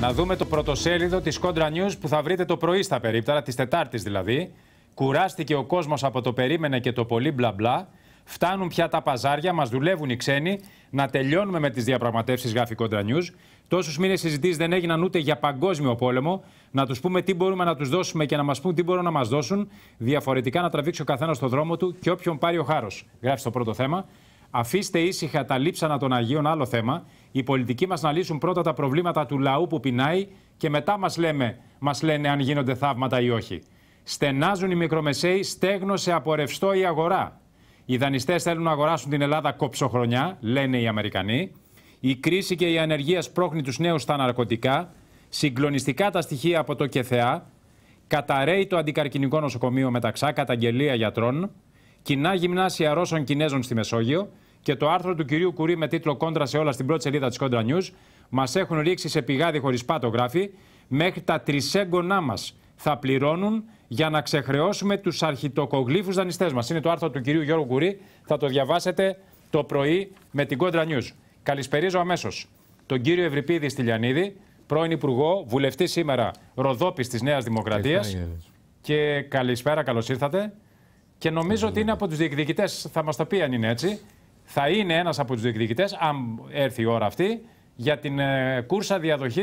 Να δούμε το πρωτοσέλιδο της Κόντρα News που θα βρείτε το πρωί στα περίπτερα, της Τετάρτης δηλαδή. Κουράστηκε ο κόσμος από το περίμενε και το πολύ μπλα μπλα. Φτάνουν πια τα παζάρια, μας δουλεύουν οι ξένοι. Να τελειώνουμε με τις διαπραγματεύσεις, γράφει η Κόντρα News. Τόσους μήνες συζητήσεις δεν έγιναν ούτε για παγκόσμιο πόλεμο. Να τους πούμε τι μπορούμε να τους δώσουμε και να μας πούν τι μπορούν να μας δώσουν. Διαφορετικά να τραβήξει ο καθένας το δρόμο του και όποιον πάρει ο χάρος. Γράφει το πρώτο θέμα. Αφήστε ήσυχα τα λείψανα των Αγίων, άλλο θέμα. Οι πολιτικοί μας να λύσουν πρώτα τα προβλήματα του λαού που πεινάει και μετά μας μας λένε αν γίνονται θαύματα ή όχι. Στενάζουν οι μικρομεσαίοι, στέγνωσε από ρευστό η αγορά. Οι δανειστές θέλουν να αγοράσουν την Ελλάδα κόψοχρονιά, λένε οι Αμερικανοί. Η κρίση και η ανεργία σπρώχνει τους νέους στα ναρκωτικά. Συγκλονιστικά τα στοιχεία από το ΚΕΘΕΑ. Καταραίει το αντικαρκυνικό νοσοκομείο μεταξά, καταγγελία γιατρών. Κοινά γυμνάσια Ρώσων Κινέζων στη Μεσόγειο και το άρθρο του κυρίου Κουρί με τίτλο Κόντρα σε όλα στην πρώτη σελίδα της Κόντρα News μας έχουν ρίξει σε πηγάδι χωρίς πάτο, γράφει, μέχρι τα τρισέγγονά μας θα πληρώνουν για να ξεχρεώσουμε τους αρχιτοκογλύφους δανειστές μας. Είναι το άρθρο του κυρίου Γιώργου Κουρί, θα το διαβάσετε το πρωί με την Κόντρα News. Καλησπερίζω αμέσως τον κύριο Ευρυπίδη Στυλιανίδη, πρώην Υπουργό, βουλευτή σήμερα Ροδόπης της Νέας Δημοκρατίας. Και καλησπέρα, καλώς ήρθατε. Και νομίζω ότι είναι από τους διεκδικητές, θα μας το πει αν είναι έτσι, θα είναι ένας από τους διεκδικητές, αν έρθει η ώρα αυτή, για την ε, κούρσα διαδοχής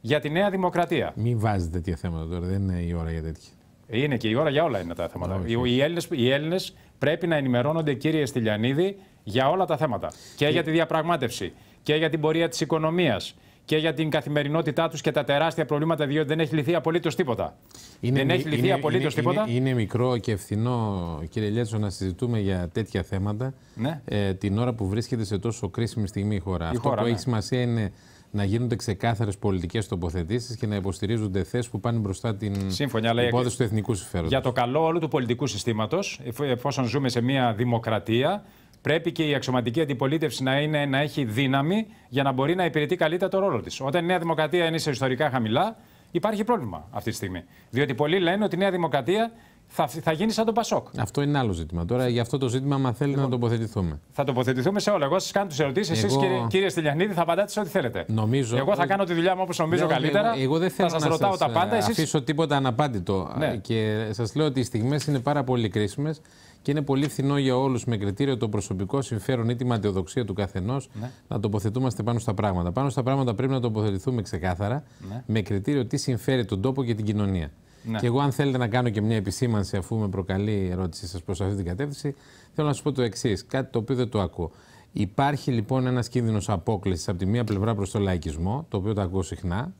για τη Νέα Δημοκρατία. Μην βάζετε τέτοια θέματα τώρα, δεν είναι η ώρα για τέτοια. Είναι και η ώρα για όλα είναι τα θέματα. Οι, Έλληνες, Έλληνες πρέπει να ενημερώνονται, κύριε Στυλιανίδη, για όλα τα θέματα. Και, και... για τη διαπραγμάτευση και για την πορεία της οικονομίας και για την καθημερινότητά τους και τα τεράστια προβλήματα, διότι δεν έχει λυθεί απολύτως τίποτα. Είναι, δεν έχει λυθεί απολύτω τίποτα. Είναι, μικρό και ευθυνό, κύριε Λέτσο, να συζητούμε για τέτοια θέματα ναι. ε, την ώρα που βρίσκεται σε τόσο κρίσιμη στιγμή η χώρα. Αυτό που ναι. έχει σημασία είναι να γίνονται ξεκάθαρες πολιτικές τοποθετήσεις και να υποστηρίζονται θέσεις που πάνε μπροστά την Σύμφωνια, υπόθεση του εθνικού συμφέροντος. Για το καλό όλου του πολιτικού συστήματος, εφόσον ζούμε σε μια δημοκρατία, Πρέπει και η αξιωματική αντιπολίτευση να, είναι, να έχει δύναμη για να μπορεί να υπηρετεί καλύτερα το ρόλο της. Όταν η Νέα Δημοκρατία είναι σε ιστορικά χαμηλά, υπάρχει πρόβλημα αυτή τη στιγμή. Διότι πολλοί λένε ότι η Νέα Δημοκρατία θα, θα γίνει σαν τον Πασόκ. Αυτό είναι άλλο ζήτημα. Τώρα για αυτό το ζήτημα, μα θέλετε να λοιπόν, τοποθετηθούμε. Θα τοποθετηθούμε σε όλα. Εγώ σας κάνω τις ερωτήσεις. Εγώ... Εσεί, κύριε, κύριε Στυλιανίδη, θα απαντάτε σε ό,τι θέλετε. Νομίζω... Εγώ θα κάνω τη δουλειά μου όπως νομίζω καλύτερα. Εγώ, εγώ δεν θέλω θα σας να ρωτάω σας τα πάντα. Ε, Εσείς... αφήσω τίποτα αναπάντητο. Ναι. Και σας λέω ότι οι στιγμές είναι πάρα πολύ κρίσιμες και είναι πολύ φθηνό για όλους με κριτήριο το προσωπικό συμφέρον ή τη ματαιοδοξία του καθενός ναι. να τοποθετούμαστε πάνω στα πράγματα. Πάνω στα πράγματα πρέπει να τοποθετηθούμε ξεκάθαρα ναι. με κριτήριο τι συμφέρει τον τόπο και την κοινωνία. Ναι. Και εγώ, αν θέλετε να κάνω και μια επισήμανση, αφού με προκαλεί η ερώτησή σας προς αυτή την κατεύθυνση, θέλω να σας πω το εξής: Κάτι το οποίο δεν το ακούω. Υπάρχει λοιπόν ένας κίνδυνος απόκλησης από τη μία πλευρά προς το λαϊκισμό, το οποίο το ακούω συχνά,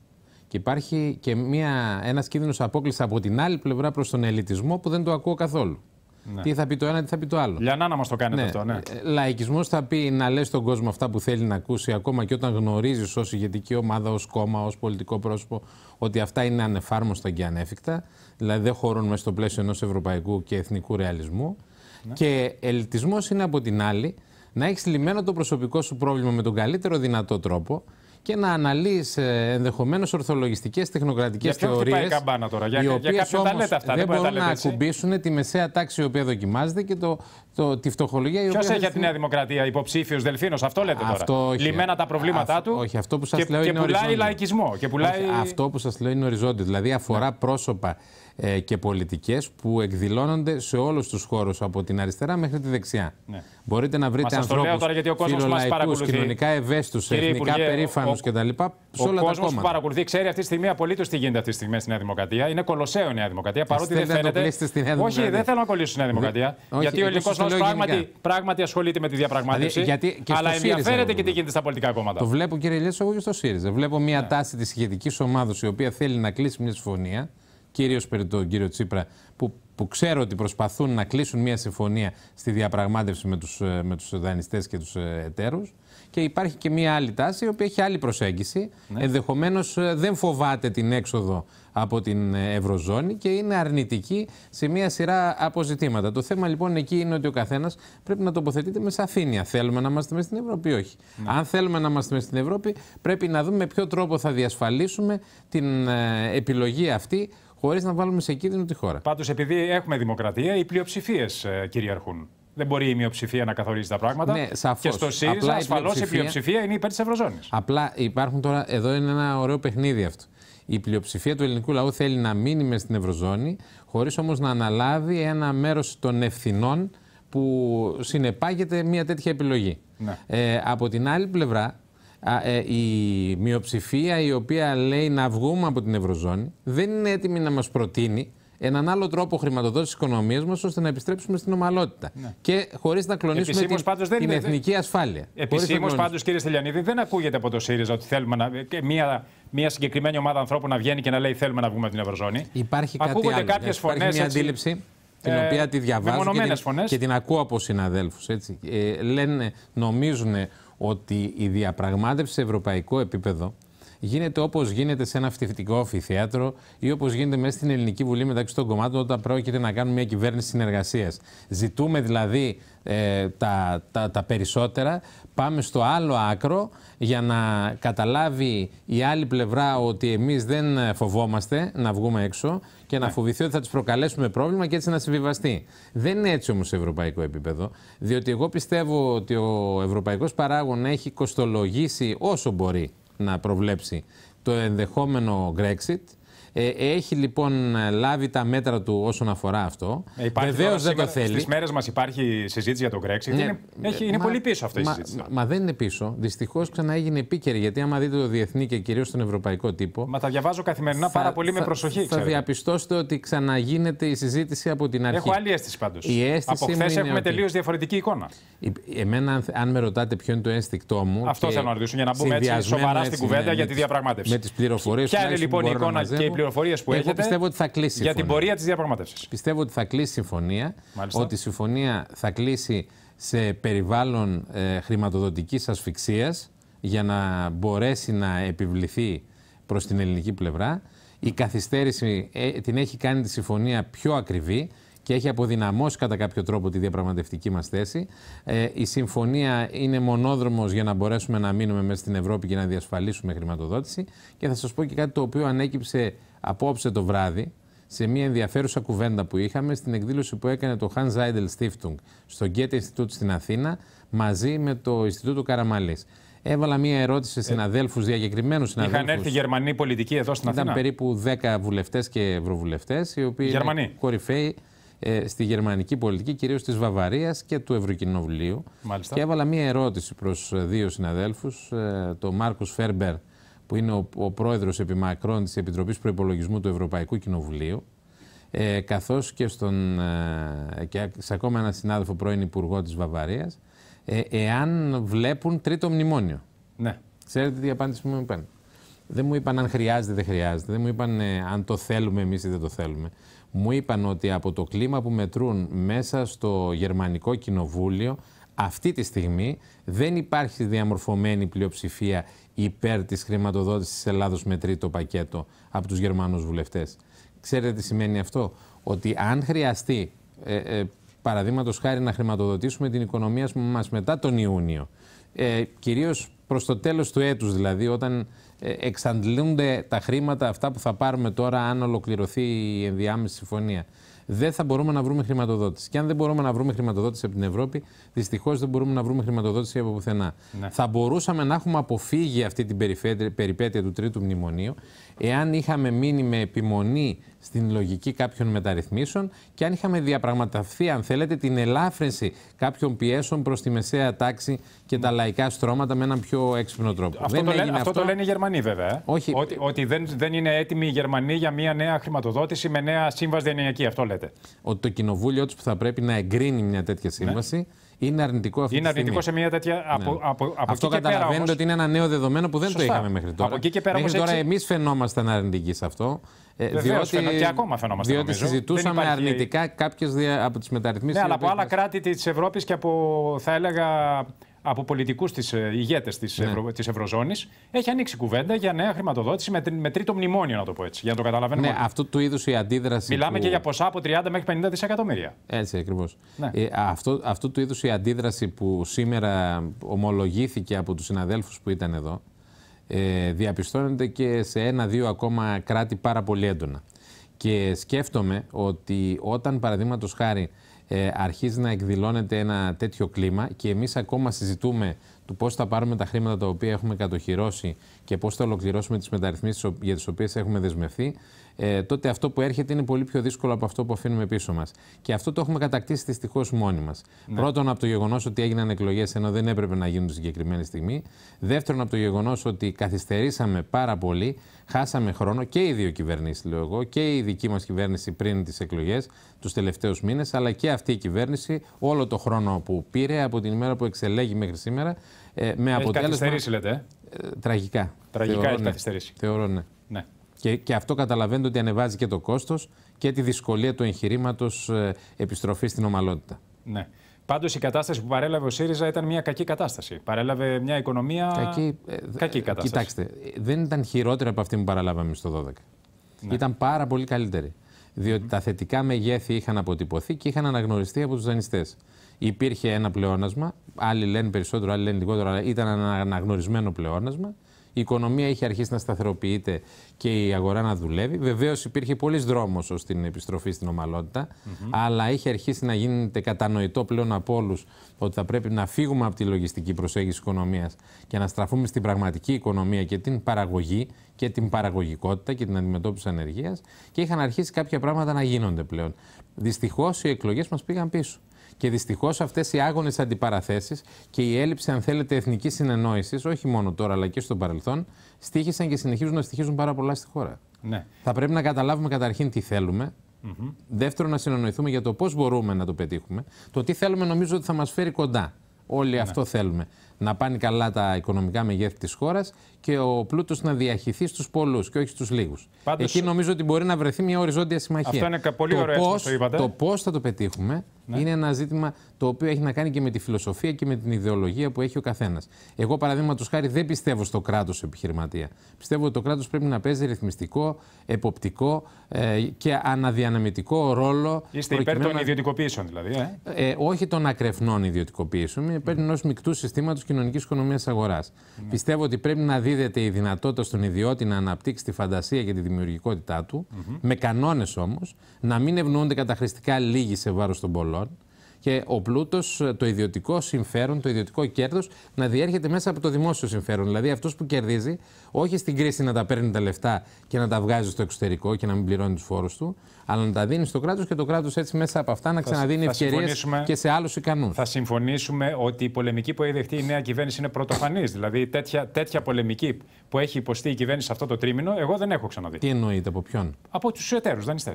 και υπάρχει και ένας κίνδυνος απόκλησης από την άλλη πλευρά προς τον ελιτισμό που δεν το ακούω καθόλου. Ναι. Τι θα πει το ένα, τι θα πει το άλλο. Για να μας το κάνετε ναι. αυτό, ναι. Ε, Λαϊκισμός θα πει να λες στον κόσμο αυτά που θέλει να ακούσει, ακόμα και όταν γνωρίζεις ως ηγετική ομάδα, ως κόμμα, ως πολιτικό πρόσωπο, ότι αυτά είναι ανεφάρμοστα και ανέφικτα. Δηλαδή δεν χωρούν μέσα στο πλαίσιο ενός ευρωπαϊκού και εθνικού ρεαλισμού. Ναι. Και ελτισμό είναι από την άλλη να έχεις λυμμένο το προσωπικό σου πρόβλημα με τον καλύτερο δυνατό τρόπο, και να αναλύεις ε, ενδεχομένως ορθολογιστικές τεχνοκρατικές θεωρίε. Για καμπάνα τώρα, για, οι δεν μπορούν να ακουμπήσουν τη μεσαία τάξη η οποία δοκιμάζεται και το, το, τη φτωχολογία η οποία. Ποιο έχει για τη Νέα Δημοκρατία υποψήφιος Δελφίνος, αυτό λέτε αυτό, τώρα. Όχι. Λυμένα τα προβλήματά του. Όχι, αυτό που σα λέω και είναι. πουλάει οριζόντιο. Και πουλάει... Όχι, αυτό που σας λέω είναι οριζόντιο. Δηλαδή αφορά ναι. πρόσωπα ε, και πολιτικές που εκδηλώνονται σε όλους τους χώρους από την αριστερά μέχρι τη δεξιά. Ναι. Μπορείτε να βρείτε ανθρώπου που κοινωνικά ευαίσθητους, εθνικά περήφανου κτλ. όλα ο κόσμο που παρακολουθεί ξέρει αυτή τη στιγμή απολύτως τι γίνεται αυτή τη στιγμή στη Νέα Δημοκρατία. Είναι κολοσσέο η Νέα Δημοκρατία. Παρότι δεν φαίνεται. Όχι, δεν θέλω να κολλήσω στη Νέα Δημοκρατία. Γιατί ο ελληνικό λαό πράγματι, πράγματι ασχολείται με τη διαπραγμάτευση. Δηλαδή, αλλά ενδιαφέρεται και τι γίνεται στα πολιτικά κόμματα. Το βλέπω κύριε Λέσο, εγώ και στο ΣΥΡΙΖΑ. Βλέπω μια ναι. τάση της ηγετικής ομάδα η οποία θέλει να κλείσει μια συμφωνία κυρίως περί τον κύριο Τσίπρα, που, που ξέρω ότι προσπαθούν να κλείσουν μια συμφωνία στη διαπραγμάτευση με τους ε, με τους δανειστές και τους ε, εταίρους. Και υπάρχει και μια άλλη τάση, η οποία έχει άλλη προσέγγιση. Ναι. Ενδεχομένως ε, δεν φοβάται την έξοδο από την Ευρωζώνη και είναι αρνητική σε μια σειρά αποζητήματα. Το θέμα λοιπόν εκεί είναι ότι ο καθένας πρέπει να τοποθετείται με σαφήνεια. Θέλουμε να είμαστε μέσα στην Ευρώπη ή όχι. Ναι. Αν θέλουμε να είμαστε μέσα στην Ευρώπη, πρέπει να δούμε με ποιο τρόπο θα διασφαλίσουμε την επιλογή αυτή χωρίς να βάλουμε σε κίνδυνο τη χώρα. Πάντως, επειδή έχουμε δημοκρατία, οι πλειοψηφίες ε, κυριαρχούν. Δεν μπορεί η μειοψηφία να καθορίζει τα πράγματα. Ναι, Και στο ΣΥΡΙΖΑ, ασφαλώς η πλειοψηφία είναι υπέρ της Ευρωζώνης. Απλά υπάρχουν τώρα. Εδώ είναι ένα ωραίο παιχνίδι αυτό. Η πλειοψηφία του ελληνικού λαού θέλει να μείνει μες στην Ευρωζώνη, χωρίς όμως να αναλάβει ένα μέρος των ευθυνών που συνεπάγεται μια τέτοια επιλογή. Ναι. Ε, από την άλλη πλευρά, ε, η μειοψηφία η οποία λέει να βγούμε από την Ευρωζώνη δεν είναι έτοιμη να μας προτείνει έναν άλλο τρόπο χρηματοδότησης τη οικονομίας μας ώστε να επιστρέψουμε στην ομαλότητα. Ναι. Και χωρίς να κλονίσουμε την, εθνική ασφάλεια. Επισήμω, πάντως, κύριε Στελιανίδη, δεν ακούγεται από το ΣΥΡΙΖΑ ότι θέλουμε να. Μια, μια συγκεκριμένη ομάδα ανθρώπων να βγαίνει και να λέει θέλουμε να βγούμε από την Ευρωζώνη. Υπάρχει κάτι Ακούγονται άλλο. Κάποιες φωνές, μια αντίληψη την ε, οποία τη διαβάζω και την, ακούω από συναδέλφους. Ε, λένε, νομίζουν ότι η διαπραγμάτευση σε ευρωπαϊκό επίπεδο γίνεται όπως γίνεται σε ένα φτιχτικό αφιθέατρο ή όπως γίνεται μέσα στην Ελληνική Βουλή μεταξύ των κομμάτων όταν πρόκειται να κάνουμε μια κυβέρνηση συνεργασίας. Ζητούμε δηλαδή ε, τα, τα, τα περισσότερα, πάμε στο άλλο άκρο για να καταλάβει η άλλη πλευρά ότι εμείς δεν ε, φοβόμαστε να βγούμε έξω και να ναι. φοβηθεί ότι θα τη προκαλέσουμε πρόβλημα και έτσι να συμβιβαστεί. Δεν είναι έτσι όμως σε ευρωπαϊκό επίπεδο, διότι εγώ πιστεύω ότι ο ευρωπαϊκός παράγων έχει κοστολογήσει όσο μπορεί να προβλέψει το ενδεχόμενο Brexit ε, έχει λοιπόν ε, λάβει τα μέτρα του όσον αφορά αυτό. Ε, Βεβαίω δεν το θέλει. Στις μέρες μας υπάρχει συζήτηση για τον Brexit. Ναι, είναι ε, έχει, είναι μα, πολύ πίσω αυτή η συζήτηση. Μα, μα, δεν είναι πίσω. Δυστυχώς ξανά έγινε επίκαιρη. Γιατί άμα δείτε το διεθνή και κυρίως τον ευρωπαϊκό τύπο. Μα τα διαβάζω καθημερινά θα, πάρα πολύ θα, με προσοχή. Θα, θα διαπιστώσετε ότι ξαναγίνεται η συζήτηση από την αρχή. Έχω άλλη αίσθηση πάντως. Από χθε έχουμε τελείως διαφορετική εικόνα. Εμένα, αν με ρωτάτε ποιο είναι το ένστικτό μου. Αυτό θέλω να ρωτήσω για να μπούμε σοβαρά στην κουβέντα για τη διαπραγμάτευση. Με τις πληροφορίες Ποια είναι λοιπόν η εικόνα και η πληροφορίες που έχετε. πιστεύω ότι θα κλείσει. Για την πορεία της διαπραγμάτευσης. Πιστεύω ότι θα κλείσει η συμφωνία. Ότι η συμφωνία θα κλείσει σε περιβάλλον ε, χρηματοδοτικής ασφυξίας για να μπορέσει να επιβληθεί προς την ελληνική πλευρά. Η καθυστέρηση ε, την έχει κάνει τη συμφωνία πιο ακριβή και έχει αποδυναμώσει κατά κάποιο τρόπο τη διαπραγματευτική μας θέση. Ε, η συμφωνία είναι μονόδρομος για να μπορέσουμε να μείνουμε μέσα στην Ευρώπη και να διασφαλίσουμε χρηματοδότηση. Και θα σας πω και κάτι το οποίο ανέκυψε απόψε το βράδυ σε μια ενδιαφέρουσα κουβέντα που είχαμε στην εκδήλωση που έκανε το Hans Seidel Stiftung στο Goethe Institute στην Αθήνα μαζί με το Ινστιτούτο Καραμαλής. Έβαλα μία ερώτηση σε συναδέλφους, διακεκριμένους συναδέλφου. Είχαν έρθει Γερμανοί πολιτικοί εδώ στην Αθήνα. Ήταν περίπου 10 βουλευτές και ευρωβουλευτές, οι οποίοι Γερμανοί. είναι κορυφαίοι ε, στη γερμανική πολιτική, κυρίως της Βαβαρίας και του Ευρωκοινοβουλίου. Μάλιστα. Και έβαλα μία ερώτηση προς δύο συναδέλφους, ε, τον Μάρκο Φέρμπερ που είναι ο, ο πρόεδρος επί Μακρόν της Επιτροπής Προϋπολογισμού του Ευρωπαϊκού Κοινοβουλίου, ε, καθώς και, ε, και σε ακόμα έναν συνάδελφο πρώην Υπουργό της Βαβαρίας, ε, εάν βλέπουν τρίτο μνημόνιο. Ναι. Ξέρετε τι απάντηση μου είπαν. Δεν μου είπαν αν χρειάζεται, δεν χρειάζεται. Δεν μου είπαν ε, αν το θέλουμε εμείς ή δεν το θέλουμε. Μου είπαν ότι από το κλίμα που μετρούν μέσα στο γερμανικό κοινοβούλιο αυτή τη στιγμή δεν υπάρχει διαμορφωμένη πλειοψηφία υπέρ της χρηματοδότησης της Ελλάδος με τρίτο πακέτο από τους Γερμανούς βουλευτές. Ξέρετε τι σημαίνει αυτό. Ότι αν χρειαστεί, ε, ε, παραδείγματος χάρη, να χρηματοδοτήσουμε την οικονομία μας μετά τον Ιούνιο, ε, κυρίως προς το τέλος του έτους δηλαδή, όταν ε, εξαντλούνται τα χρήματα αυτά που θα πάρουμε τώρα αν ολοκληρωθεί η ενδιάμεση συμφωνία δεν θα μπορούμε να βρούμε χρηματοδότηση. Και αν δεν μπορούμε να βρούμε χρηματοδότηση από την Ευρώπη, δυστυχώς δεν μπορούμε να βρούμε χρηματοδότηση από πουθενά. Ναι. Θα μπορούσαμε να έχουμε αποφύγει αυτή την περιπέτεια του τρίτου μνημονίου, εάν είχαμε μείνει με επιμονή στην λογική κάποιων μεταρρυθμίσεων και αν είχαμε διαπραγματευτεί, αν θέλετε, την ελάφρυνση κάποιων πιέσεων προς τη μεσαία τάξη και τα λαϊκά στρώματα με έναν πιο έξυπνο τρόπο. Αυτό, δεν το, λένε, αυτό, το λένε οι Γερμανοί, βέβαια. Ε. Όχι. Ότι, ότι δεν, δεν είναι έτοιμοι οι Γερμανοί για μια νέα χρηματοδότηση με νέα σύμβαση διανοιακή. Αυτό λέτε. Ότι το κοινοβούλιο τους που θα πρέπει να εγκρίνει μια τέτοια ναι. σύμβαση. Ναι. Είναι αρνητικό αυτό. Είναι αρνητικό σε μια τέτοια. Ναι. Από, από, από Αυτό καταλαβαίνετε όμως... ότι είναι ένα νέο δεδομένο που δεν Σωστά. το είχαμε μέχρι τώρα. Από εκεί και πέρα μέχρι τώρα, εμείς φαινόμασταν αρνητικοί σε αυτό. Ε, διότι και ακόμα φαινόμαστε. Διότι συζητούσαμε υπάρχει... αρνητικά κάποιες από τις μεταρρυθμίσεις. Ναι, αλλά από άλλα κράτη της Ευρώπης και από, θα έλεγα, από πολιτικούς της ε, ηγέτες της ναι. Ευρω... Ευρωζώνης, έχει ανοίξει κουβέντα για νέα χρηματοδότηση με, με τρίτο μνημόνιο, να το πω έτσι. Για να το καταλαβαίνουμε. Ναι, αυτού του είδους η αντίδραση. Μιλάμε που... και για ποσά από 30 μέχρι 50 δισεκατομμύρια. Έτσι ακριβώς. Ναι. Ε, αυτού, αυτού του είδους η αντίδραση που σήμερα ομολογήθηκε από τους συναδέλφους που ήταν εδώ, ε, διαπιστώνεται και σε ένα-δύο ακόμα κράτη πάρα πολύ έντονα. Και σκέφτομαι ότι όταν παραδείγματος χάρη ε, αρχίζει να εκδηλώνεται ένα τέτοιο κλίμα και εμείς ακόμα συζητούμε του πώς θα πάρουμε τα χρήματα τα οποία έχουμε κατοχυρώσει και πώς θα ολοκληρώσουμε τις μεταρρυθμίσεις για τις οποίες έχουμε δεσμευθεί, ε, τότε αυτό που έρχεται είναι πολύ πιο δύσκολο από αυτό που αφήνουμε πίσω μας. Και αυτό το έχουμε κατακτήσει δυστυχώς μόνοι μας. Ναι. Πρώτον, από το γεγονός ότι έγιναν εκλογές ενώ δεν έπρεπε να γίνουν τη συγκεκριμένη στιγμή. Δεύτερον, από το γεγονός ότι καθυστερήσαμε πάρα πολύ, χάσαμε χρόνο και οι δύο κυβερνήσεις, λέω εγώ, και η δική μας κυβέρνηση πριν τις εκλογές, τους τελευταίους μήνες, αλλά και αυτή η κυβέρνηση, όλο το χρόνο που πήρε από την ημέρα που εξελέγει μέχρι σήμερα. Ε, με αποτέλεσμα. καθυστερήσει, λέτε. Ε? Ε, τραγικά. Τραγικά Θεωρώ, έχει ναι. καθυστερήσει. Θεωρώ, ναι. Και, και αυτό καταλαβαίνετε ότι ανεβάζει και το κόστος και τη δυσκολία του εγχειρήματος ε, επιστροφής στην ομαλότητα. Ναι. Πάντως η κατάσταση που παρέλαβε ο ΣΥΡΙΖΑ ήταν μια κακή κατάσταση. Παρέλαβε μια οικονομία. Κακή, ε, κακή ε, κατάσταση. Κοιτάξτε, δεν ήταν χειρότερη από αυτή που παραλάβαμε στο 12. Ναι. Ήταν πάρα πολύ καλύτερη. Διότι mm. τα θετικά μεγέθη είχαν αποτυπωθεί και είχαν αναγνωριστεί από τους δανειστές. Υπήρχε ένα πλεόνασμα. Άλλοι λένε περισσότερο, άλλοι λένε λιγότερο, αλλά ήταν ένα αναγνωρισμένο πλεόνασμα η οικονομία είχε αρχίσει να σταθεροποιείται και η αγορά να δουλεύει. Βεβαίως υπήρχε πολλής δρόμος ως την επιστροφή στην ομαλότητα, αλλά είχε αρχίσει να γίνεται κατανοητό πλέον από όλους ότι θα πρέπει να φύγουμε από τη λογιστική προσέγγιση οικονομίας και να στραφούμε στην πραγματική οικονομία και την παραγωγή και την παραγωγικότητα και την αντιμετώπιση ανεργίας. Και είχαν αρχίσει κάποια πράγματα να γίνονται πλέον. Δυστυχώς οι εκλογές μας πήγαν πίσω. Και δυστυχώς αυτές οι άγονες αντιπαραθέσεις και η έλλειψη, αν θέλετε, εθνικής συνεννόησης, όχι μόνο τώρα αλλά και στο παρελθόν, στήχησαν και συνεχίζουν να στοιχίζουν πάρα πολλά στη χώρα. Ναι. Θα πρέπει να καταλάβουμε καταρχήν τι θέλουμε. Mm Δεύτερον, να συνεννοηθούμε για το πώς μπορούμε να το πετύχουμε. Το τι θέλουμε νομίζω ότι θα μας φέρει κοντά. Όλοι ναι. αυτό θέλουμε να πάνε καλά τα οικονομικά μεγέθη της χώρας και ο πλούτος να διαχυθεί στους πολλούς και όχι στους λίγους. Εκεί νομίζω ότι μπορεί να βρεθεί μια οριζόντια συμμαχία. Αυτό είναι πολύ ωραίο που το είπατε. Το πώς θα το πετύχουμε ναι. είναι ένα ζήτημα το οποίο έχει να κάνει και με τη φιλοσοφία και με την ιδεολογία που έχει ο καθένας. Εγώ, παραδείγματος χάρη, δεν πιστεύω στο κράτος επιχειρηματία. Πιστεύω ότι το κράτος πρέπει να παίζει ρυθμιστικό, εποπτικό ε, και αναδιανεμητικό ρόλο. Είστε υπέρ των ιδιωτικοποιήσεων, δηλαδή. Ε? ε? όχι των ακρεφνών ιδιωτικοποιήσεων, ε, υπέρ ενό μεικτού συστήματος κοινωνικής οικονομίας τη αγοράς. Ναι. Πιστεύω ότι πρέπει να δίδεται η δυνατότητα στον ιδιώτη να αναπτύξει τη φαντασία και τη δημιουργικότητά του, με κανόνες όμως, να μην ευνοούνται καταχρηστικά λίγοι σε βάρος των πολλών και ο πλούτος, ε, το ιδιωτικό συμφέρον, το ιδιωτικό κέρδος να διέρχεται μέσα από το δημόσιο συμφέρον. Δηλαδή αυτός που κερδίζει, όχι στην κρίση να τα παίρνει τα λεφτά και να τα βγάζει στο εξωτερικό και να μην πληρώνει τους φόρους του, αλλά να τα δίνει στο κράτος και το κράτος έτσι μέσα από αυτά να ξαναδίνει ευκαιρίε και σε άλλους ικανούς. Θα συμφωνήσουμε ότι η πολεμική που έχει δεχτεί η νέα κυβέρνηση είναι πρωτοφανής. Δηλαδή τέτοια, τέτοια πολεμική που έχει υποστεί η κυβέρνηση αυτό το τρίμηνο, εγώ δεν έχω ξαναδεί. Τι εννοείται, από ποιον? Από τους εταίρους δανειστές.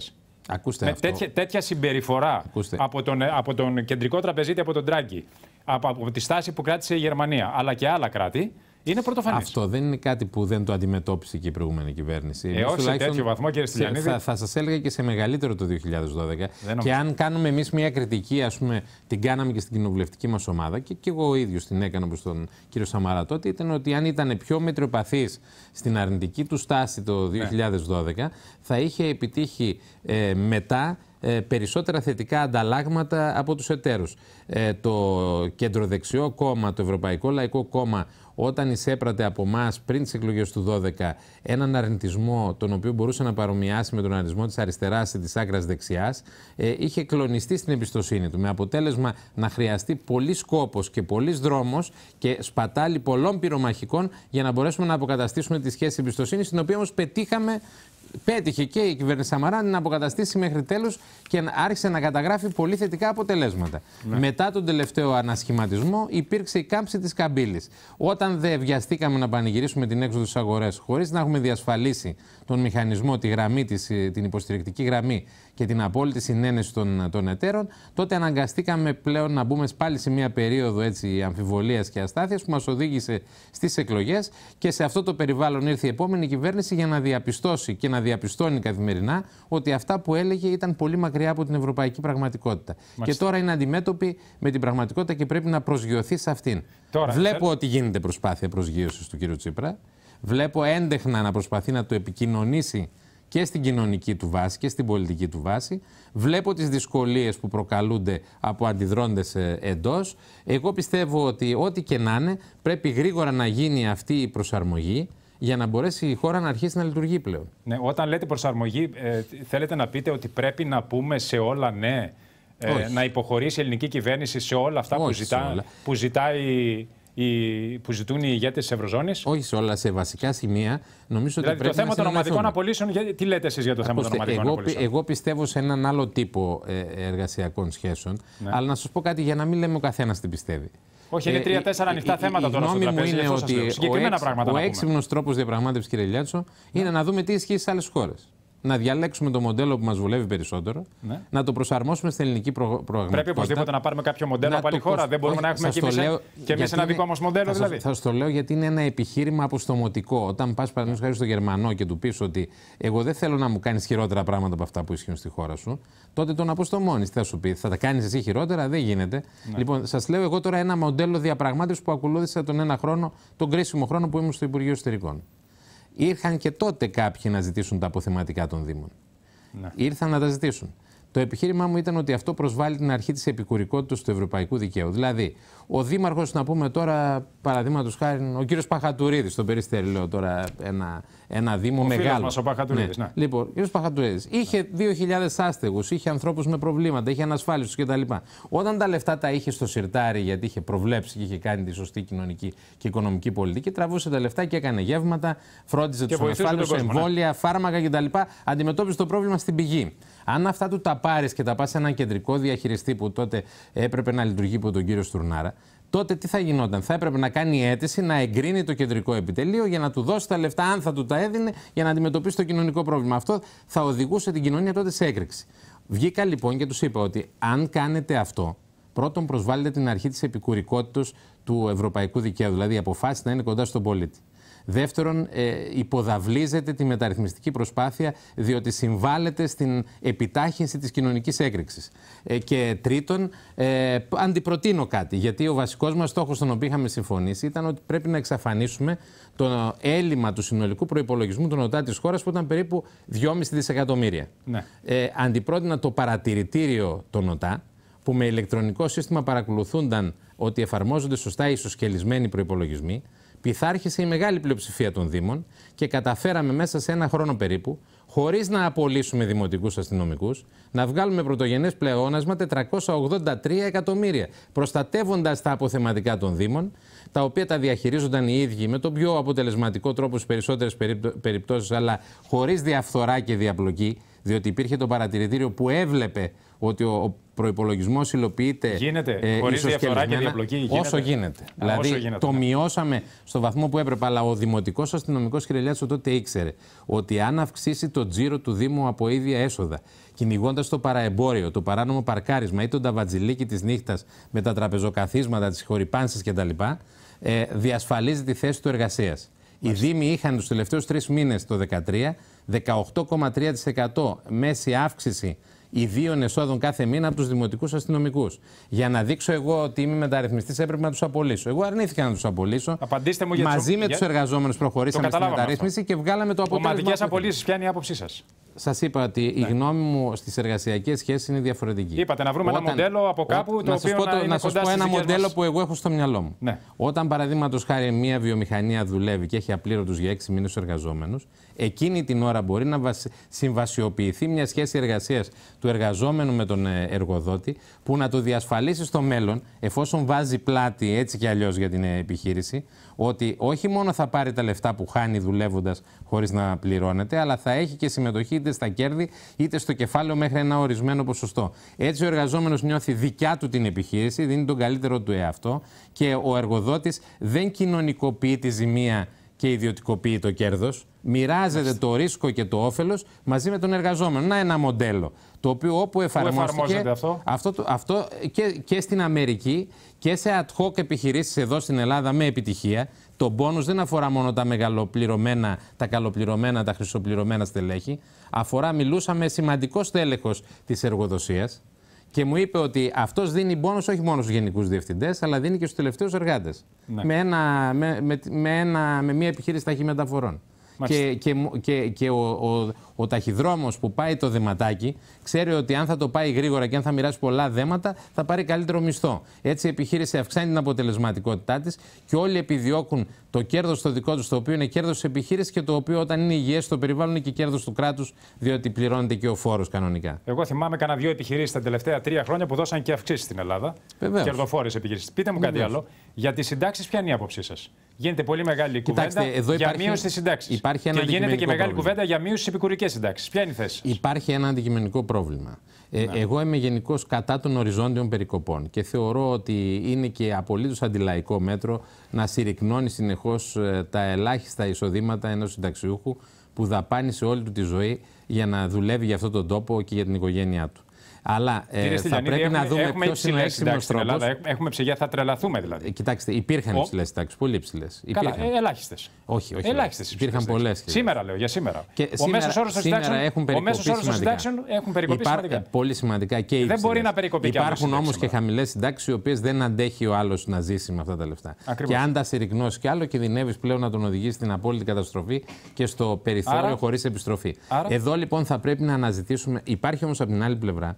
Ακούστε με Τέτοια, συμπεριφορά Ακούστε. από τον, ε, από τον κεντρικό τραπεζίτη, από τον Τράγκη, από, από τη στάση που κράτησε η Γερμανία, αλλά και άλλα κράτη, είναι πρωτοφανέ. Αυτό δεν είναι κάτι που δεν το αντιμετώπισε και η προηγούμενη κυβέρνηση. Ε, όχι σε τέτοιο βαθμό, κύριε Στυλιανίδη. Θα, θα σας έλεγα και σε μεγαλύτερο το 2012. και αν κάνουμε εμείς μια κριτική, ας πούμε, την κάναμε και στην κοινοβουλευτική μας ομάδα και, και εγώ ο ίδιος την έκανα προς τον κύριο Σαμαρά τότε, ήταν ότι αν ήταν πιο μετριοπαθής στην αρνητική του στάση το 2012, ναι. θα είχε επιτύχει ε, μετά ε, περισσότερα θετικά ανταλλάγματα από τους εταίρους. Ε, το κεντροδεξιό κόμμα, το Ευρωπαϊκό Λαϊκό Κόμμα, όταν εισέπρατε από εμάς πριν τις εκλογές του 2012 έναν αρνητισμό, τον οποίο μπορούσε να παρομοιάσει με τον αρνητισμό της αριστεράς ή της άκρας δεξιάς, ε, είχε κλονιστεί στην εμπιστοσύνη του. Με αποτέλεσμα να χρειαστεί πολύ κόπο και πολλή δρόμος και σπατάλη πολλών πυρομαχικών για να μπορέσουμε να αποκαταστήσουμε τη σχέση εμπιστοσύνης, την οποία όμως πετύχαμε πέτυχε και η κυβέρνηση Σαμαρά να αποκαταστήσει μέχρι τέλους και άρχισε να καταγράφει πολύ θετικά αποτελέσματα. Ναι. Μετά τον τελευταίο ανασχηματισμό υπήρξε η κάμψη της καμπύλης. Όταν δε βιαστήκαμε να πανηγυρίσουμε την έξοδο στις αγορές χωρίς να έχουμε διασφαλίσει τον μηχανισμό, τη γραμμή της, ε, την υποστηρικτική γραμμή και την απόλυτη συνένεση των, των εταίρων, τότε αναγκαστήκαμε πλέον να μπούμε πάλι σε μια περίοδο έτσι, αμφιβολίας και αστάθειας που μας οδήγησε στις εκλογές και σε αυτό το περιβάλλον ήρθε η επόμενη κυβέρνηση για να διαπιστώσει και να διαπιστώνει καθημερινά ότι αυτά που έλεγε ήταν πολύ μακριά από την ευρωπαϊκή πραγματικότητα. Και τώρα είναι αντιμέτωπη με την πραγματικότητα και πρέπει να προσγειωθεί σε αυτήν. Βλέπω ότι γίνεται προσπάθεια προσγείωσης του κ. Τσίπρα. Βλέπω έντεχνα να προσπαθεί να το επικοινωνήσει και στην κοινωνική του βάση και στην πολιτική του βάση. Βλέπω τις δυσκολίες που προκαλούνται από αντιδρόντες ε, εντός. Εγώ πιστεύω ότι ό,τι και να είναι πρέπει γρήγορα να γίνει αυτή η προσαρμογή για να μπορέσει η χώρα να αρχίσει να λειτουργεί πλέον. Ναι, όταν λέτε προσαρμογή, ε, θέλετε να πείτε ότι πρέπει να πούμε σε όλα ναι, ε, να υποχωρήσει η ελληνική κυβέρνηση σε όλα αυτά που, ζητά, που ζητάει οι, που ζητούν οι ηγέτες της Ευρωζώνης. Όχι σε όλα, σε βασικά σημεία. Νομίζω δηλαδή, ότι το θέμα των ομαδικών απολύσεων, για, τι λέτε εσείς για το θέμα των ομαδικών εγώ, απολύσεων. Εγώ πιστεύω σε έναν άλλο τύπο ε, εργασιακών σχέσεων. Ναι. Αλλά να σας πω κάτι για να μην λέμε ο καθένας τι πιστεύει. Όχι, είναι τρία-τέσσερα ε, ανοιχτά ε, θέματα η, τώρα στο τραπέζι. Είναι ότι ο, ο έξυπνος τρόπος διαπραγμάτευσης, κύριε Λιάτσο, είναι ναι. να δούμε τι ισχύει στις άλλες χώρες να διαλέξουμε το μοντέλο που μας βολεύει περισσότερο, ναι. να το προσαρμόσουμε στην ελληνική προ... Πρέπει οπωσδήποτε να πάρουμε κάποιο μοντέλο από άλλη χώρα. Δεν μπορούμε να έχουμε και εμείς ένα δικό μας μοντέλο, θα δηλαδή. Θα σας το λέω γιατί είναι ένα επιχείρημα αποστομωτικό. Όταν πας, παραδείγματος χάρη στο Γερμανό και του πεις ότι εγώ δεν θέλω να μου κάνεις χειρότερα πράγματα από αυτά που ισχύουν στη χώρα σου, τότε τον αποστομώνεις. Θα σου πει, θα τα κάνεις εσύ χειρότερα, δεν γίνεται. Ναι. Λοιπόν, σας λέω εγώ τώρα ένα μοντέλο διαπραγμάτευσης που ακολούθησα τον ένα χρόνο, τον κρίσιμο χρόνο που ήμουν στο Υπουργείο Εσωτερικών. Ήρθαν και τότε κάποιοι να ζητήσουν τα αποθεματικά των Δήμων. Ναι. Ήρθαν να τα ζητήσουν. Το επιχείρημά μου ήταν ότι αυτό προσβάλλει την αρχή της επικουρικότητας του ευρωπαϊκού δικαίου. Δηλαδή, ο Δήμαρχος, να πούμε τώρα, παραδείγματος χάρη, ο κύριος Παχατουρίδης, στον περιστέρι, λέω τώρα ένα ένα Δήμο ο μεγάλο. Μας, ο Παχατουρίδης. Ναι. ναι. Λοιπόν, ο κ. Παχατουρίδης είχε 2.000 άστεγους, είχε ανθρώπους με προβλήματα, είχε ανασφάλιστους κτλ. Όταν τα λεφτά τα είχε στο σιρτάρι, γιατί είχε προβλέψει και είχε κάνει τη σωστή κοινωνική και οικονομική πολιτική, τραβούσε τα λεφτά και έκανε γεύματα, φρόντιζε του ανασφάλιστου, ναι. εμβόλια, ναι. φάρμακα κτλ. Αντιμετώπισε το πρόβλημα στην πηγή. Αν αυτά του τα πάρεις και τα πας σε έναν κεντρικό διαχειριστή που τότε έπρεπε να λειτουργεί από τον κύριο Στουρνάρα, τότε τι θα γινόταν. Θα έπρεπε να κάνει αίτηση, να εγκρίνει το κεντρικό επιτελείο για να του δώσει τα λεφτά, αν θα του τα έδινε, για να αντιμετωπίσει το κοινωνικό πρόβλημα. Αυτό θα οδηγούσε την κοινωνία τότε σε έκρηξη. Βγήκα λοιπόν και τους είπα ότι αν κάνετε αυτό, πρώτον προσβάλλετε την αρχή της επικουρικότητα του ευρωπαϊκού δικαίου, δηλαδή η να είναι κοντά στον πολίτη. Δεύτερον, ε, υποδαβλίζεται τη μεταρρυθμιστική προσπάθεια διότι συμβάλλεται στην επιτάχυνση της κοινωνικής έκρηξης. Ε, και τρίτον, ε, αντιπροτείνω κάτι, γιατί ο βασικός μας στόχος στον οποίο είχαμε συμφωνήσει ήταν ότι πρέπει να εξαφανίσουμε το έλλειμμα του συνολικού προπολογισμού του ΝΟΤΑ της χώρας που ήταν περίπου 2,5 δισεκατομμύρια. Ναι. Ε, αντιπρότεινα το παρατηρητήριο των ΝΟΤΑ, που με ηλεκτρονικό σύστημα παρακολουθούνταν ότι εφαρμόζονται σωστά οι ισοσκελισμένοι προπολογισμοί, πειθάρχησε η μεγάλη πλειοψηφία των Δήμων και καταφέραμε μέσα σε ένα χρόνο περίπου, χωρίς να απολύσουμε δημοτικούς αστυνομικούς, να βγάλουμε πρωτογενές πλεόνασμα 483 εκατομμύρια, προστατεύοντας τα αποθεματικά των Δήμων, τα οποία τα διαχειρίζονταν οι ίδιοι με τον πιο αποτελεσματικό τρόπο στις περισσότερες περιπτώσεις, αλλά χωρίς διαφθορά και διαπλοκή, διότι υπήρχε το παρατηρητήριο που έβλεπε ότι ο προπολογισμό υλοποιείται. Γίνεται. Ε, Χωρίς διαφορά και διαπλοκή. Γίνεται. Όσο γίνεται. Α, δηλαδή όσο γίνεται, το ναι. μειώσαμε στο βαθμό που έπρεπε. Αλλά ο δημοτικός αστυνομικός του τότε ήξερε ότι αν αυξήσει το τζίρο του Δήμου από ίδια έσοδα, κυνηγώντας το παραεμπόριο, το παράνομο παρκάρισμα ή τον ταβατζιλίκι της νύχτας με τα τραπεζοκαθίσματα, τις χορυπάνσεις κτλ., ε, διασφαλίζει τη θέση του εργασίας. Οι Δήμοι είχαν τους τελευταίους τρεις μήνες το 2013 18,3% μέση αύξηση ιδίων εσόδων κάθε μήνα από τους δημοτικούς αστυνομικούς. Για να δείξω εγώ ότι είμαι μεταρρυθμιστής, έπρεπε να τους απολύσω. Εγώ αρνήθηκα να τους απολύσω. Απαντήστε μου Μαζί με για... του εργαζόμενους προχωρήσαμε στη μεταρρύθμιση και βγάλαμε το αποτέλεσμα. Ομαδικές απολύσεις, ποια είναι η άποψή σας. Σας είπα ότι η ναι. γνώμη μου στις εργασιακές σχέσεις είναι διαφορετική. Είπατε να βρούμε ένα μοντέλο από κάπου να το οποίο πω, να, να σας πω ένα μοντέλο που εγώ έχω στο μυαλό μου. Ναι. Όταν παραδείγματος χάρη μια βιομηχανία δουλεύει και έχει απλήρωτους για έξι μήνες εργαζόμενους, εκείνη την ώρα μπορεί να συμβασιοποιηθεί μια σχέση εργασίας του εργαζόμενου με τον ε, εργοδότη που να το διασφαλίσει στο μέλλον, εφόσον βάζει πλάτη έτσι κι αλλιώς για την ε, επιχείρηση, ότι όχι μόνο θα πάρει τα λεφτά που χάνει δουλεύοντας χωρίς να πληρώνεται, αλλά θα έχει και συμμετοχή είτε στα κέρδη είτε στο κεφάλαιο μέχρι ένα ορισμένο ποσοστό. Έτσι, ο εργαζόμενος νιώθει δικιά του την επιχείρηση, δίνει τον καλύτερο του εαυτό και ο εργοδότης δεν κοινωνικοποιεί τη ζημία και ιδιωτικοποιεί το κέρδος. Μοιράζεται το ρίσκο και το όφελος μαζί με τον εργαζόμενο. Να ένα μοντέλο. Το οποίο όπου εφαρμόστηκε. αυτό. Αυτό, αυτό και, και στην Αμερική και σε ad hoc επιχειρήσεις εδώ στην Ελλάδα με επιτυχία. Το πόνου δεν αφορά μόνο τα μεγαλοπληρωμένα, τα καλοπληρωμένα, τα χρυσοπληρωμένα στελέχη. Αφορά, μιλούσαμε, σημαντικό στέλεχος της εργοδοσίας. Και μου είπε ότι αυτός δίνει πόνου όχι μόνο στους γενικούς διευθυντές, αλλά δίνει και στους τελευταίους εργάτες. Ναι. Με, μια επιχείρηση ταχύ μεταφορών ο ταχυδρόμος που πάει το δεματάκι ξέρει ότι αν θα το πάει γρήγορα και αν θα μοιράσει πολλά δέματα, θα πάρει καλύτερο μισθό. Έτσι η επιχείρηση αυξάνει την αποτελεσματικότητά της και όλοι επιδιώκουν το κέρδος το δικό τους, το οποίο είναι κέρδος της επιχείρησης και το οποίο όταν είναι υγιές στο περιβάλλον είναι και κέρδος του κράτους, διότι πληρώνεται και ο φόρος κανονικά. Εγώ θυμάμαι κανένα δύο επιχειρήσεις τα τελευταία τρία χρόνια που δώσαν και αυξήσεις στην Ελλάδα. Κερδοφόρες επιχειρήσεις. Πείτε μου κάτι άλλο. Για τις συντάξεις, ποια είναι η άποψή σας. Γίνεται πολύ μεγάλη Κοιτάξτε, κουβέντα για μείωση τη συντάξη. Και γίνεται και μεγάλη κουβέντα για μείωση της Ποια είναι Υπάρχει ένα αντικειμενικό πρόβλημα. Ε, εγώ είμαι γενικώς κατά των οριζόντιων περικοπών και θεωρώ ότι είναι και απολύτως αντιλαϊκό μέτρο να συρρυκνώνεις συνεχώς ε, τα ελάχιστα εισοδήματα ενός συνταξιούχου που δαπάνησε όλη του τη ζωή για να δουλεύει για αυτόν τον τόπο και για την οικογένειά του. Αλλά ε, θα πρέπει να δούμε ποιος είναι ο έξυπνο τρόπο. Έχουμε ψυγεία, θα τρελαθούμε δηλαδή. Ε, κοιτάξτε, υπήρχαν υψηλέ τάξει, πολύ υψηλές. Ε, Ελάχιστες. Όχι, όχι. Ελάχιστες. Υπήρχαν πολλέ. Σήμερα λέω, για σήμερα. Και ο μέσος όρος των συντάξεων έχουν περικοπεί ε, Πολύ σημαντικά και Δεν μπορεί να περικοπεί Υπάρχουν όμως και χαμηλές συντάξεις, οι οποίες δεν αντέχει ο άλλος να ζήσει με αυτά τα λεφτά. Και αν τα συρρυκνώσεις κι άλλο, κινδυνεύεις πλέον να τον οδηγείς στην απόλυτη καταστροφή και στο περιθώριο χωρίς επιστροφή. Εδώ λοιπόν θα πρέπει να αναζητήσουμε. Υπάρχει όμως από την άλλη πλευρά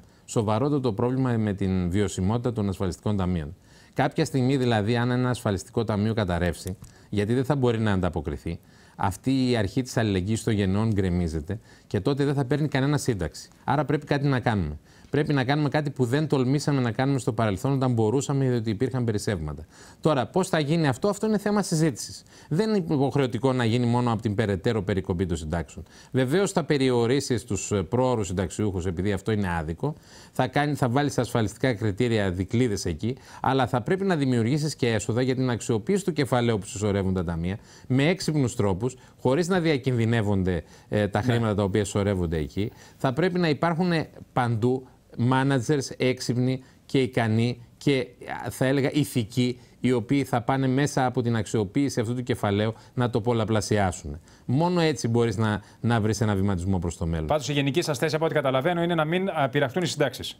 το πρόβλημα με την βιωσιμότητα των ασφαλιστικών ταμείων. Κάποια στιγμή δηλαδή, αν ένα ασφαλιστικό ταμείο καταρρεύσει, γιατί δεν θα μπορεί να ανταποκριθεί, αυτή η αρχή της αλληλεγγύης των γενναιών γκρεμίζεται και τότε δεν θα παίρνει κανένα σύνταξη. Άρα πρέπει κάτι να κάνουμε πρέπει να κάνουμε κάτι που δεν τολμήσαμε να κάνουμε στο παρελθόν όταν μπορούσαμε, διότι υπήρχαν περισσεύματα. Τώρα, πώς θα γίνει αυτό, αυτό είναι θέμα συζήτησης. Δεν είναι υποχρεωτικό να γίνει μόνο από την περαιτέρω περικοπή των συντάξεων. Βεβαίως θα περιορίσει του ε, πρόωρους συνταξιούχους, επειδή αυτό είναι άδικο. Θα, κάνει, θα βάλεις ασφαλιστικά κριτήρια δικλείδες εκεί, αλλά θα πρέπει να δημιουργήσεις και έσοδα για την αξιοποίηση του κεφαλαίου που συσσωρεύουν τα ταμεία με έξυπνους τρόπους, χωρίς να διακινδυνεύονται ε, τα ναι. χρήματα ναι. τα οποία συσσωρεύονται εκεί. Θα πρέπει να υπάρχουν παντού managers έξυπνοι και ικανοί και θα έλεγα ηθικοί, οι οποίοι θα πάνε μέσα από την αξιοποίηση αυτού του κεφαλαίου να το πολλαπλασιάσουν. Μόνο έτσι μπορείς να, να βρεις ένα βηματισμό προς το μέλλον. Πάντως, η γενική σας θέση, από ό,τι καταλαβαίνω, είναι να μην πειραχτούν οι συντάξεις.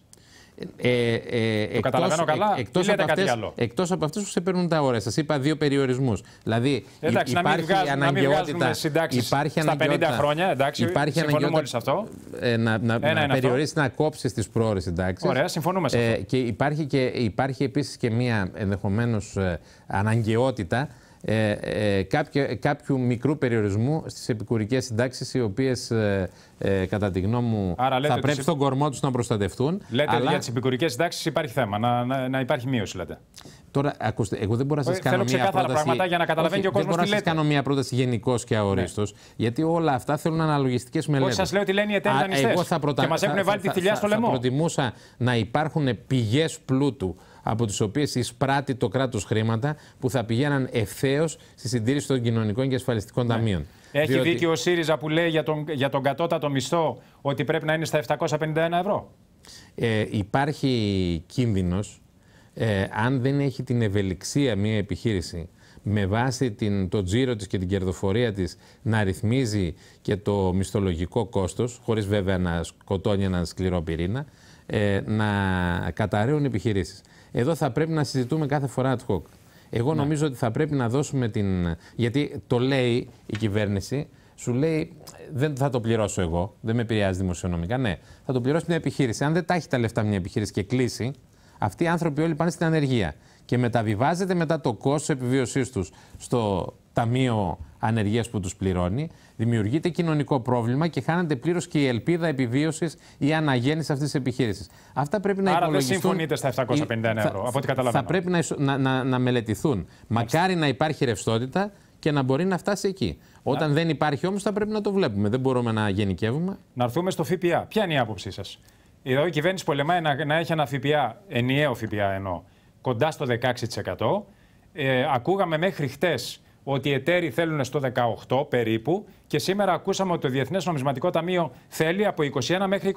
Ε, ε, το εκτός, καλά. Εκτός από, αυτές, από αυτές που σε παίρνουν τα ώρα. Σας είπα δύο περιορισμούς. Δηλαδή εντάξει, υπάρχει να μην αναγκαιότητα... υπάρχει στα 50 χρόνια, εντάξει, υπάρχει συμφωνούμε όλοι σε αυτό. Ε, να να, να, περιορίσεις, να κόψεις τις προώρες συντάξεις. Ωραία, συμφωνούμε σε ε, αυτό. Ε, και υπάρχει, και, υπάρχει επίσης και μία ενδεχομένως ε, αναγκαιότητα ε, ε, κάποιο, κάποιου μικρού περιορισμού στις επικουρικές συντάξεις οι οποίες ε, ε κατά τη γνώμη μου θα πρέπει στον κορμό τους να προστατευτούν. Λέτε αλλά... για τις επικουρικές συντάξεις υπάρχει θέμα, να, να, υπάρχει μείωση λέτε. Τώρα, ακούστε, εγώ δεν μπορώ να σας ε, κάνω μια πρόταση. Πράγματα για να και ο κόσμος. Δεν μπορώ να σας κάνω μια πρόταση γενικώς και αορίστως. Ναι. Γιατί όλα αυτά θέλουν αναλογιστικές μελέτες. Όχι, σας λέω ότι λένε οι εταιρείε. Εγώ Και μας έχουν βάλει τη θηλιά στο λαιμό. Θα προτιμούσα να υπάρχουν πηγές πλούτου από τις οποίες εισπράττει το κράτος χρήματα που θα πηγαίναν ευθέως στη συντήρηση των κοινωνικών και ασφαλιστικών ναι. ταμείων. Έχει διότι... δίκιο ο ΣΥΡΙΖΑ που λέει για τον, για τον κατώτατο μισθό ότι πρέπει να είναι στα 751 ευρώ. Ε, υπάρχει κίνδυνος ε, αν δεν έχει την ευελιξία μια επιχείρηση με βάση την, το τζίρο της και την κερδοφορία της να ρυθμίζει και το μισθολογικό κόστος, χωρίς βέβαια να σκοτώνει έναν σκληρό πυρήνα, ε, να καταραίουν επιχειρήσεις. Εδώ θα πρέπει να συζητούμε κάθε φορά ad hoc. Εγώ ναι. νομίζω ότι θα πρέπει να δώσουμε την. Γιατί το λέει η κυβέρνηση, σου λέει δεν θα το πληρώσω εγώ, δεν με επηρεάζει δημοσιονομικά. Ναι, θα το πληρώσει μια επιχείρηση. Αν δεν τα έχει τα λεφτά μια επιχείρηση και κλείσει, αυτοί οι άνθρωποι όλοι πάνε στην ανεργία. Και μεταβιβάζεται μετά το κόστος επιβίωσής τους στο ταμείο ανεργίας που τους πληρώνει, δημιουργείται κοινωνικό πρόβλημα και χάνεται πλήρως και η ελπίδα επιβίωσης ή αναγέννησης αυτής της επιχείρησης. Αυτά πρέπει να Άρα υπολογιστούν. Άρα δεν συμφωνείτε στα 750 ευρώ, θα, από ό,τι καταλαβαίνω. Θα πρέπει να, να, να, μελετηθούν. Μακάρι να υπάρχει ρευστότητα και να μπορεί να φτάσει εκεί. Όταν δεν υπάρχει όμως θα πρέπει να το βλέπουμε. Δεν μπορούμε να γενικεύουμε. Να έρθουμε στο ΦΠΑ. Ποια είναι η άποψή σας. η κυβέρνηση πολεμάει να, να έχει ένα ΦΠΑ, ενιαίο ΦΠΑ εννοώ, κοντά στο 16%. Ε, ακούγαμε μέχρι χτες ότι οι εταίροι θέλουν στο 18 περίπου και σήμερα ακούσαμε ότι το Διεθνές Νομισματικό Ταμείο θέλει από 21 μέχρι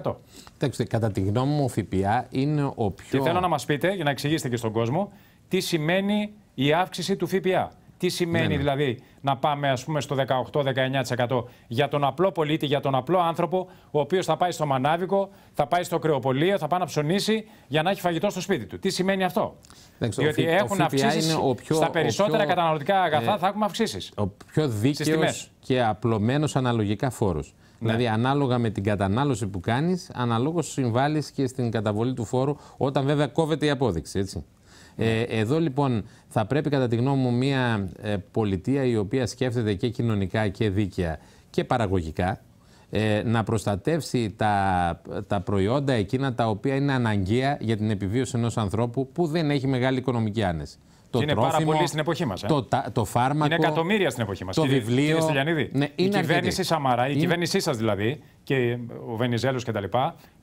23%. Κοιτάξτε, κατά τη γνώμη μου, ο ΦΠΑ είναι ο πιο. Και θέλω να μας πείτε, για να εξηγήσετε και στον κόσμο, τι σημαίνει η αύξηση του ΦΠΑ. Τι σημαίνει ναι, ναι. δηλαδή να πάμε ας πούμε στο 18-19% για τον απλό πολίτη, για τον απλό άνθρωπο, ο οποίος θα πάει στο Μανάβικο, θα πάει στο κρεοπολείο, θα πάει να ψωνίσει για να έχει φαγητό στο σπίτι του. Τι σημαίνει αυτό. Ξέρω, Διότι έχουν αυξήσει στα περισσότερα πιο, καταναλωτικά αγαθά ε, θα έχουμε αυξήσεις. Ο πιο δίκαιος και απλωμένος αναλογικά φόρος. Ναι. Δηλαδή, ανάλογα με την κατανάλωση που κάνεις, αναλόγως συμβάλλεις και στην καταβολή του φόρου, όταν βέβαια κόβεται η απόδειξη. Έτσι. Ε, εδώ λοιπόν θα πρέπει κατά τη γνώμη μου μια ε, πολιτεία η οποία σκέφτεται και κοινωνικά και δίκαια και παραγωγικά ε, να προστατεύσει τα, τα προϊόντα εκείνα τα οποία είναι αναγκαία για την επιβίωση ενός ανθρώπου που δεν έχει μεγάλη οικονομική άνεση το είναι τρόφιμο, πάρα πολύ στην εποχή μας. Ε. Το, το φάρμακο. Είναι εκατομμύρια στην εποχή μας. Το βιβλίο. Κύριε ναι, η κυβέρνηση Σαμαρά, η κυβέρνησή σας δηλαδή, και ο Βενιζέλος κτλ.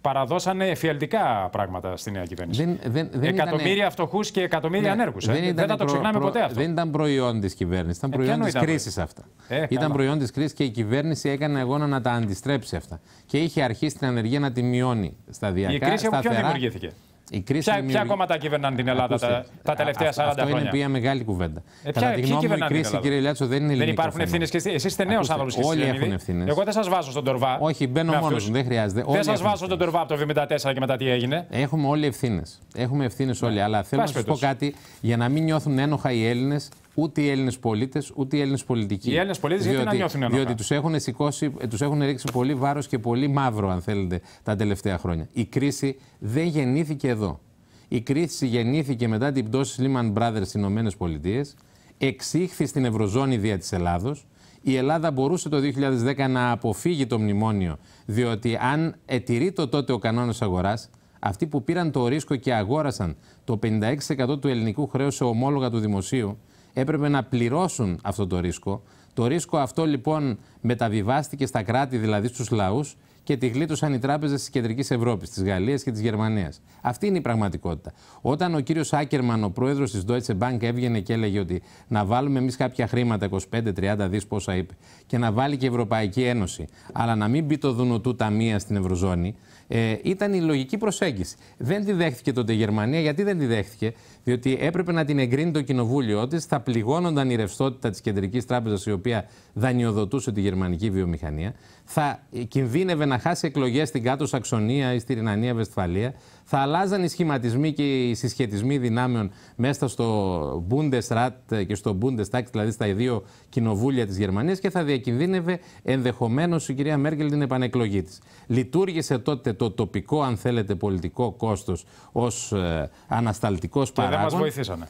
παραδώσανε εφιαλτικά πράγματα στη νέα κυβέρνηση. Δεν, δεν, δεν εκατομμύρια ήταν... φτωχούς και εκατομμύρια ναι, ανέργους. Δεν, ε? δεν θα το ξεχνάμε ποτέ αυτό. Δεν ήταν προϊόν της κυβέρνησης, ήταν ε, προϊόν τη κρίση αυτά. Ε, ήταν προϊόν της κρίσης και η κυβέρνηση έκανε αγώνα να τα αντιστρέψει αυτά. Και είχε αρχίσει την ανεργία να τη μειώνει σταδιακά. Η κρίση από ποιον δημιουργήθηκε. Η κρίση ποια, ποια κόμματα κυβερνάνε την Ελλάδα Ακούστε, τα, τα τελευταία 40 α, αυτό χρόνια. Αυτό είναι μια μεγάλη κουβέντα. Ε, ποια, Κατά τη γνώμη μου, η κρίση, κύριε Λιάτσο, δεν είναι ελληνική. Δεν υπάρχουν ευθύνες και εσείς είστε νέος άνθρωπο Όλοι έχουν ευθύνες. Δηλαδή. Εγώ δεν σας βάζω στον τορβά. Όχι, μπαίνω μόνο μου, δεν χρειάζεται. Δεν σα βάζω στον τορβά από το 74 και μετά τι έγινε. Έχουμε όλοι ευθύνες. Έχουμε ευθύνες όλοι. Ναι. Αλλά θέλω να σας πω κάτι για να μην νιώθουν ένοχα οι Έλληνες ούτε οι Έλληνες πολίτες, ούτε οι Έλληνες πολιτικοί. Οι Έλληνες πολίτες γιατί να νιώθουν ενόχα. Διότι τους έχουν, τους έχουν ρίξει πολύ βάρος και πολύ μαύρο, αν θέλετε, τα τελευταία χρόνια. Η κρίση δεν γεννήθηκε εδώ. Η κρίση γεννήθηκε μετά την πτώση Lehman Brothers στις Ηνωμένες Πολιτείες, εξήχθη στην Ευρωζώνη δια της Ελλάδος. Η Ελλάδα μπορούσε το 2010 να αποφύγει το μνημόνιο, διότι αν ετηρεί το τότε ο κανόνας αγοράς, αυτοί που πήραν το ρίσκο και αγόρασαν το 56% του ελληνικού χρέους σε ομόλογα του δημοσίου, έπρεπε να πληρώσουν αυτό το ρίσκο. Το ρίσκο αυτό λοιπόν μεταβιβάστηκε στα κράτη, δηλαδή στους λαούς, και τη γλίτωσαν οι τράπεζες της Κεντρικής Ευρώπης, της Γαλλίας και της Γερμανίας. Αυτή είναι η πραγματικότητα. Όταν ο κύριος Άκερμαν, ο πρόεδρος της Deutsche Bank, έβγαινε και έλεγε ότι να βάλουμε εμείς κάποια χρήματα, 25-30 δι πόσα είπε, και να βάλει και η Ευρωπαϊκή Ένωση, αλλά να μην μπει το δουνοτού ταμεία στην Ευρωζώνη, ε, ήταν η λογική προσέγγιση. Δεν τη δέχτηκε τότε η Γερμανία. Γιατί δεν τη δέχτηκε, διότι έπρεπε να την εγκρίνει το κοινοβούλιο της, θα πληγώνονταν η ρευστότητα της Κεντρικής Τράπεζας, η οποία δανειοδοτούσε τη γερμανική βιομηχανία, θα κινδύνευε να χάσει εκλογές στην κάτω Σαξονία ή στη Ρινανία Βεσφαλία, θα αλλάζαν οι σχηματισμοί και οι συσχετισμοί δυνάμεων μέσα στο Bundesrat και στο Bundestag, δηλαδή στα δύο κοινοβούλια της Γερμανίας και θα διακινδύνευε ενδεχομένως η κυρία Μέρκελ την επανεκλογή της. Λειτουργήσε τότε το τοπικό, αν θέλετε, πολιτικό κόστος ως ε, ανασταλτικός παράγοντα.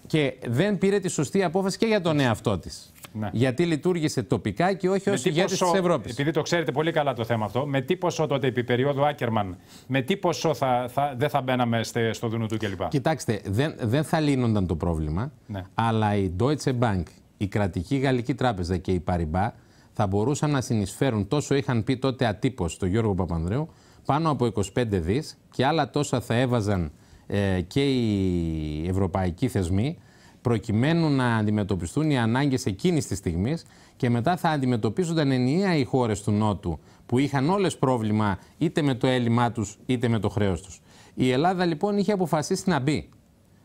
Και δεν πήρε τη σωστή απόφαση και για τον εαυτό της. Ναι. Γιατί λειτουργήσε τοπικά και όχι ω ηγέτη της Ευρώπης. Επειδή το ξέρετε πολύ καλά το θέμα αυτό, με τι ποσό τότε επί περίοδου Άκερμαν, με τι ποσό θα, θα, δεν θα μπαίναμε στο δουνού του κλπ. Κοιτάξτε, δεν, δεν θα λύνονταν το πρόβλημα, ναι. αλλά η Deutsche Bank, η κρατική γαλλική τράπεζα και η Παριμπά θα μπορούσαν να συνεισφέρουν, τόσο είχαν πει τότε ατύπως στον Γιώργο Παπανδρέου, πάνω από 25 δις και άλλα τόσα θα έβαζαν ε, και οι ευρωπαϊκοί θεσμοί προκειμένου να αντιμετωπιστούν οι ανάγκες εκείνης της στιγμής και μετά θα αντιμετωπίζονταν ενιαία οι χώρες του Νότου που είχαν όλες πρόβλημα είτε με το έλλειμμά τους είτε με το χρέος τους. Η Ελλάδα λοιπόν είχε αποφασίσει να μπει,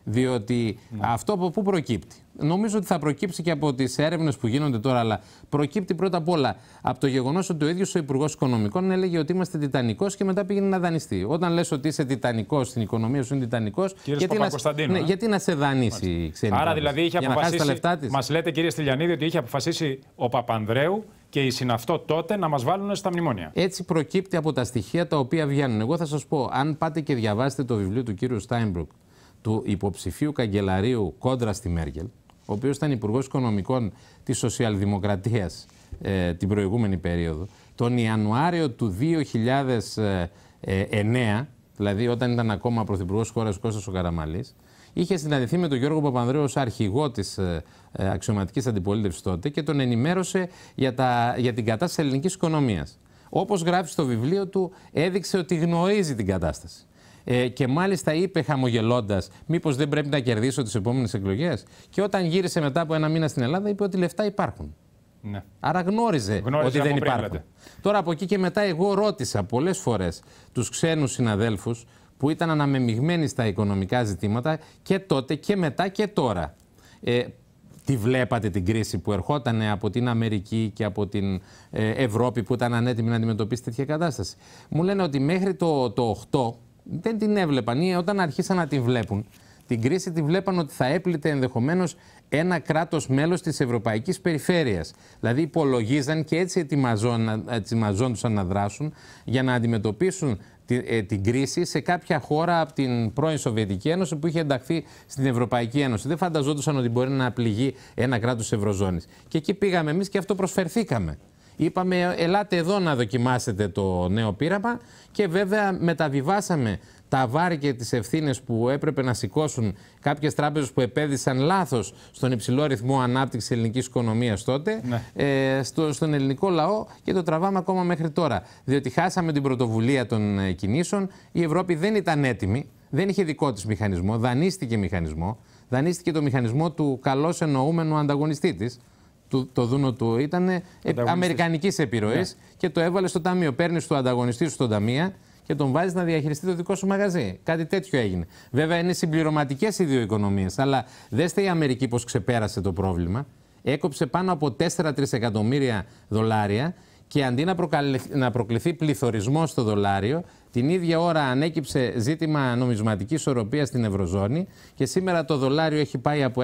διότι ναι. αυτό από πού προκύπτει νομίζω ότι θα προκύψει και από τις έρευνες που γίνονται τώρα, αλλά προκύπτει πρώτα απ' όλα από το γεγονός ότι ο ίδιος ο Υπουργός Οικονομικών έλεγε ότι είμαστε τιτανικός και μετά πήγαινε να δανειστεί. Όταν λες ότι είσαι τιτανικός, στην οικονομία σου είναι τιτανικός, γιατί, να... ναι, ε. γιατί να σε δανείσει η ξένη. Άρα δηλαδή είχε αποφασίσει. Μας λέτε, κύριε Στυλιανίδη, ότι είχε αποφασίσει ο Παπανδρέου και η συναυτό τότε να μας βάλουν στα μνημόνια. Έτσι προκύπτει από τα στοιχεία τα οποία βγαίνουν. Εγώ θα σας πω, αν πάτε και διαβάσετε το βιβλίο του κύριου Στάιμπρουκ του υποψηφίου καγκελαρίου κόντρα στη Μέρκελ, ο οποίος ήταν Υπουργός Οικονομικών της Σοσιαλδημοκρατίας ε, την προηγούμενη περίοδο, τον Ιανουάριο του 2009, δηλαδή όταν ήταν ακόμα Πρωθυπουργός τη χώρας Κώστας ο Καραμαλής, είχε συναντηθεί με τον Γιώργο Παπανδρέου ως αρχηγό της ε, ε αξιωματικής αντιπολίτευσης τότε και τον ενημέρωσε για, τα, για την κατάσταση ελληνικής οικονομίας. Όπως γράφει στο βιβλίο του, έδειξε ότι γνωρίζει την κατάσταση. Ε, και μάλιστα είπε χαμογελώντας, Μήπως δεν πρέπει να κερδίσω τις επόμενες εκλογές. Και όταν γύρισε μετά από ένα μήνα στην Ελλάδα, είπε ότι λεφτά υπάρχουν. Ναι. Άρα γνώριζε, ότι δεν υπάρχουν. Τώρα από εκεί και μετά, εγώ ρώτησα πολλές φορές τους ξένους συναδέλφους που ήταν αναμεμειγμένοι στα οικονομικά ζητήματα και τότε και μετά και τώρα. Ε, τι βλέπατε την κρίση που ερχόταν από την Αμερική και από την ε, Ευρώπη που ήταν ανέτοιμη να αντιμετωπίσει τέτοια κατάσταση. Μου λένε ότι μέχρι το, το 8 δεν την έβλεπαν ή όταν αρχίσαν να την βλέπουν. Την κρίση την βλέπαν ότι θα έπληται ενδεχομένως ένα κράτος μέλος της Ευρωπαϊκής Περιφέρειας. Δηλαδή, υπολογίζαν και έτσι ετοιμαζόντουσαν να δράσουν για να αντιμετωπίσουν ε, την κρίση σε κάποια χώρα από την πρώην Σοβιετική Ένωση που είχε ενταχθεί στην Ευρωπαϊκή Ένωση. Δεν φανταζόντουσαν ότι μπορεί να πληγεί ένα κράτος Ευρωζώνης. Και εκεί πήγαμε εμείς και αυτό προσφερθήκαμε. Είπαμε ελάτε εδώ να δοκιμάσετε το νέο πείραμα και βέβαια μεταβιβάσαμε τα βάρη και τις ευθύνες που έπρεπε να σηκώσουν κάποιες τράπεζες που επέδυσαν λάθος στον υψηλό ρυθμό ανάπτυξης ελληνικής οικονομίας τότε, ναι. ε, στον ελληνικό λαό και το τραβάμε ακόμα μέχρι τώρα. Διότι χάσαμε την πρωτοβουλία των ε, κινήσεων, η Ευρώπη δεν ήταν έτοιμη, δεν είχε δικό της μηχανισμό, δανείστηκε μηχανισμό, δανείστηκε το μηχανισμό του καλώς εννοούμενου ανταγωνιστή της το δούνο του ήταν ε, αμερικανικής επιρροής ναι. και το έβαλε στο ταμείο. Παίρνεις του ανταγωνιστή σου στον ταμείο και τον βάζεις να διαχειριστεί το δικό σου μαγαζί. Κάτι τέτοιο έγινε. Βέβαια, είναι συμπληρωματικές οι δύο οικονομίες, αλλά δέστε η Αμερική πώς ξεπέρασε το πρόβλημα. Έκοψε πάνω από 4 εκατομμύρια δολάρια και αντί να, να προκληθεί πληθωρισμός στο δολάριο, την ίδια ώρα ανέκυψε ζήτημα νομισματικής οροπία στην Ευρωζώνη και σήμερα το δολάριο έχει πάει από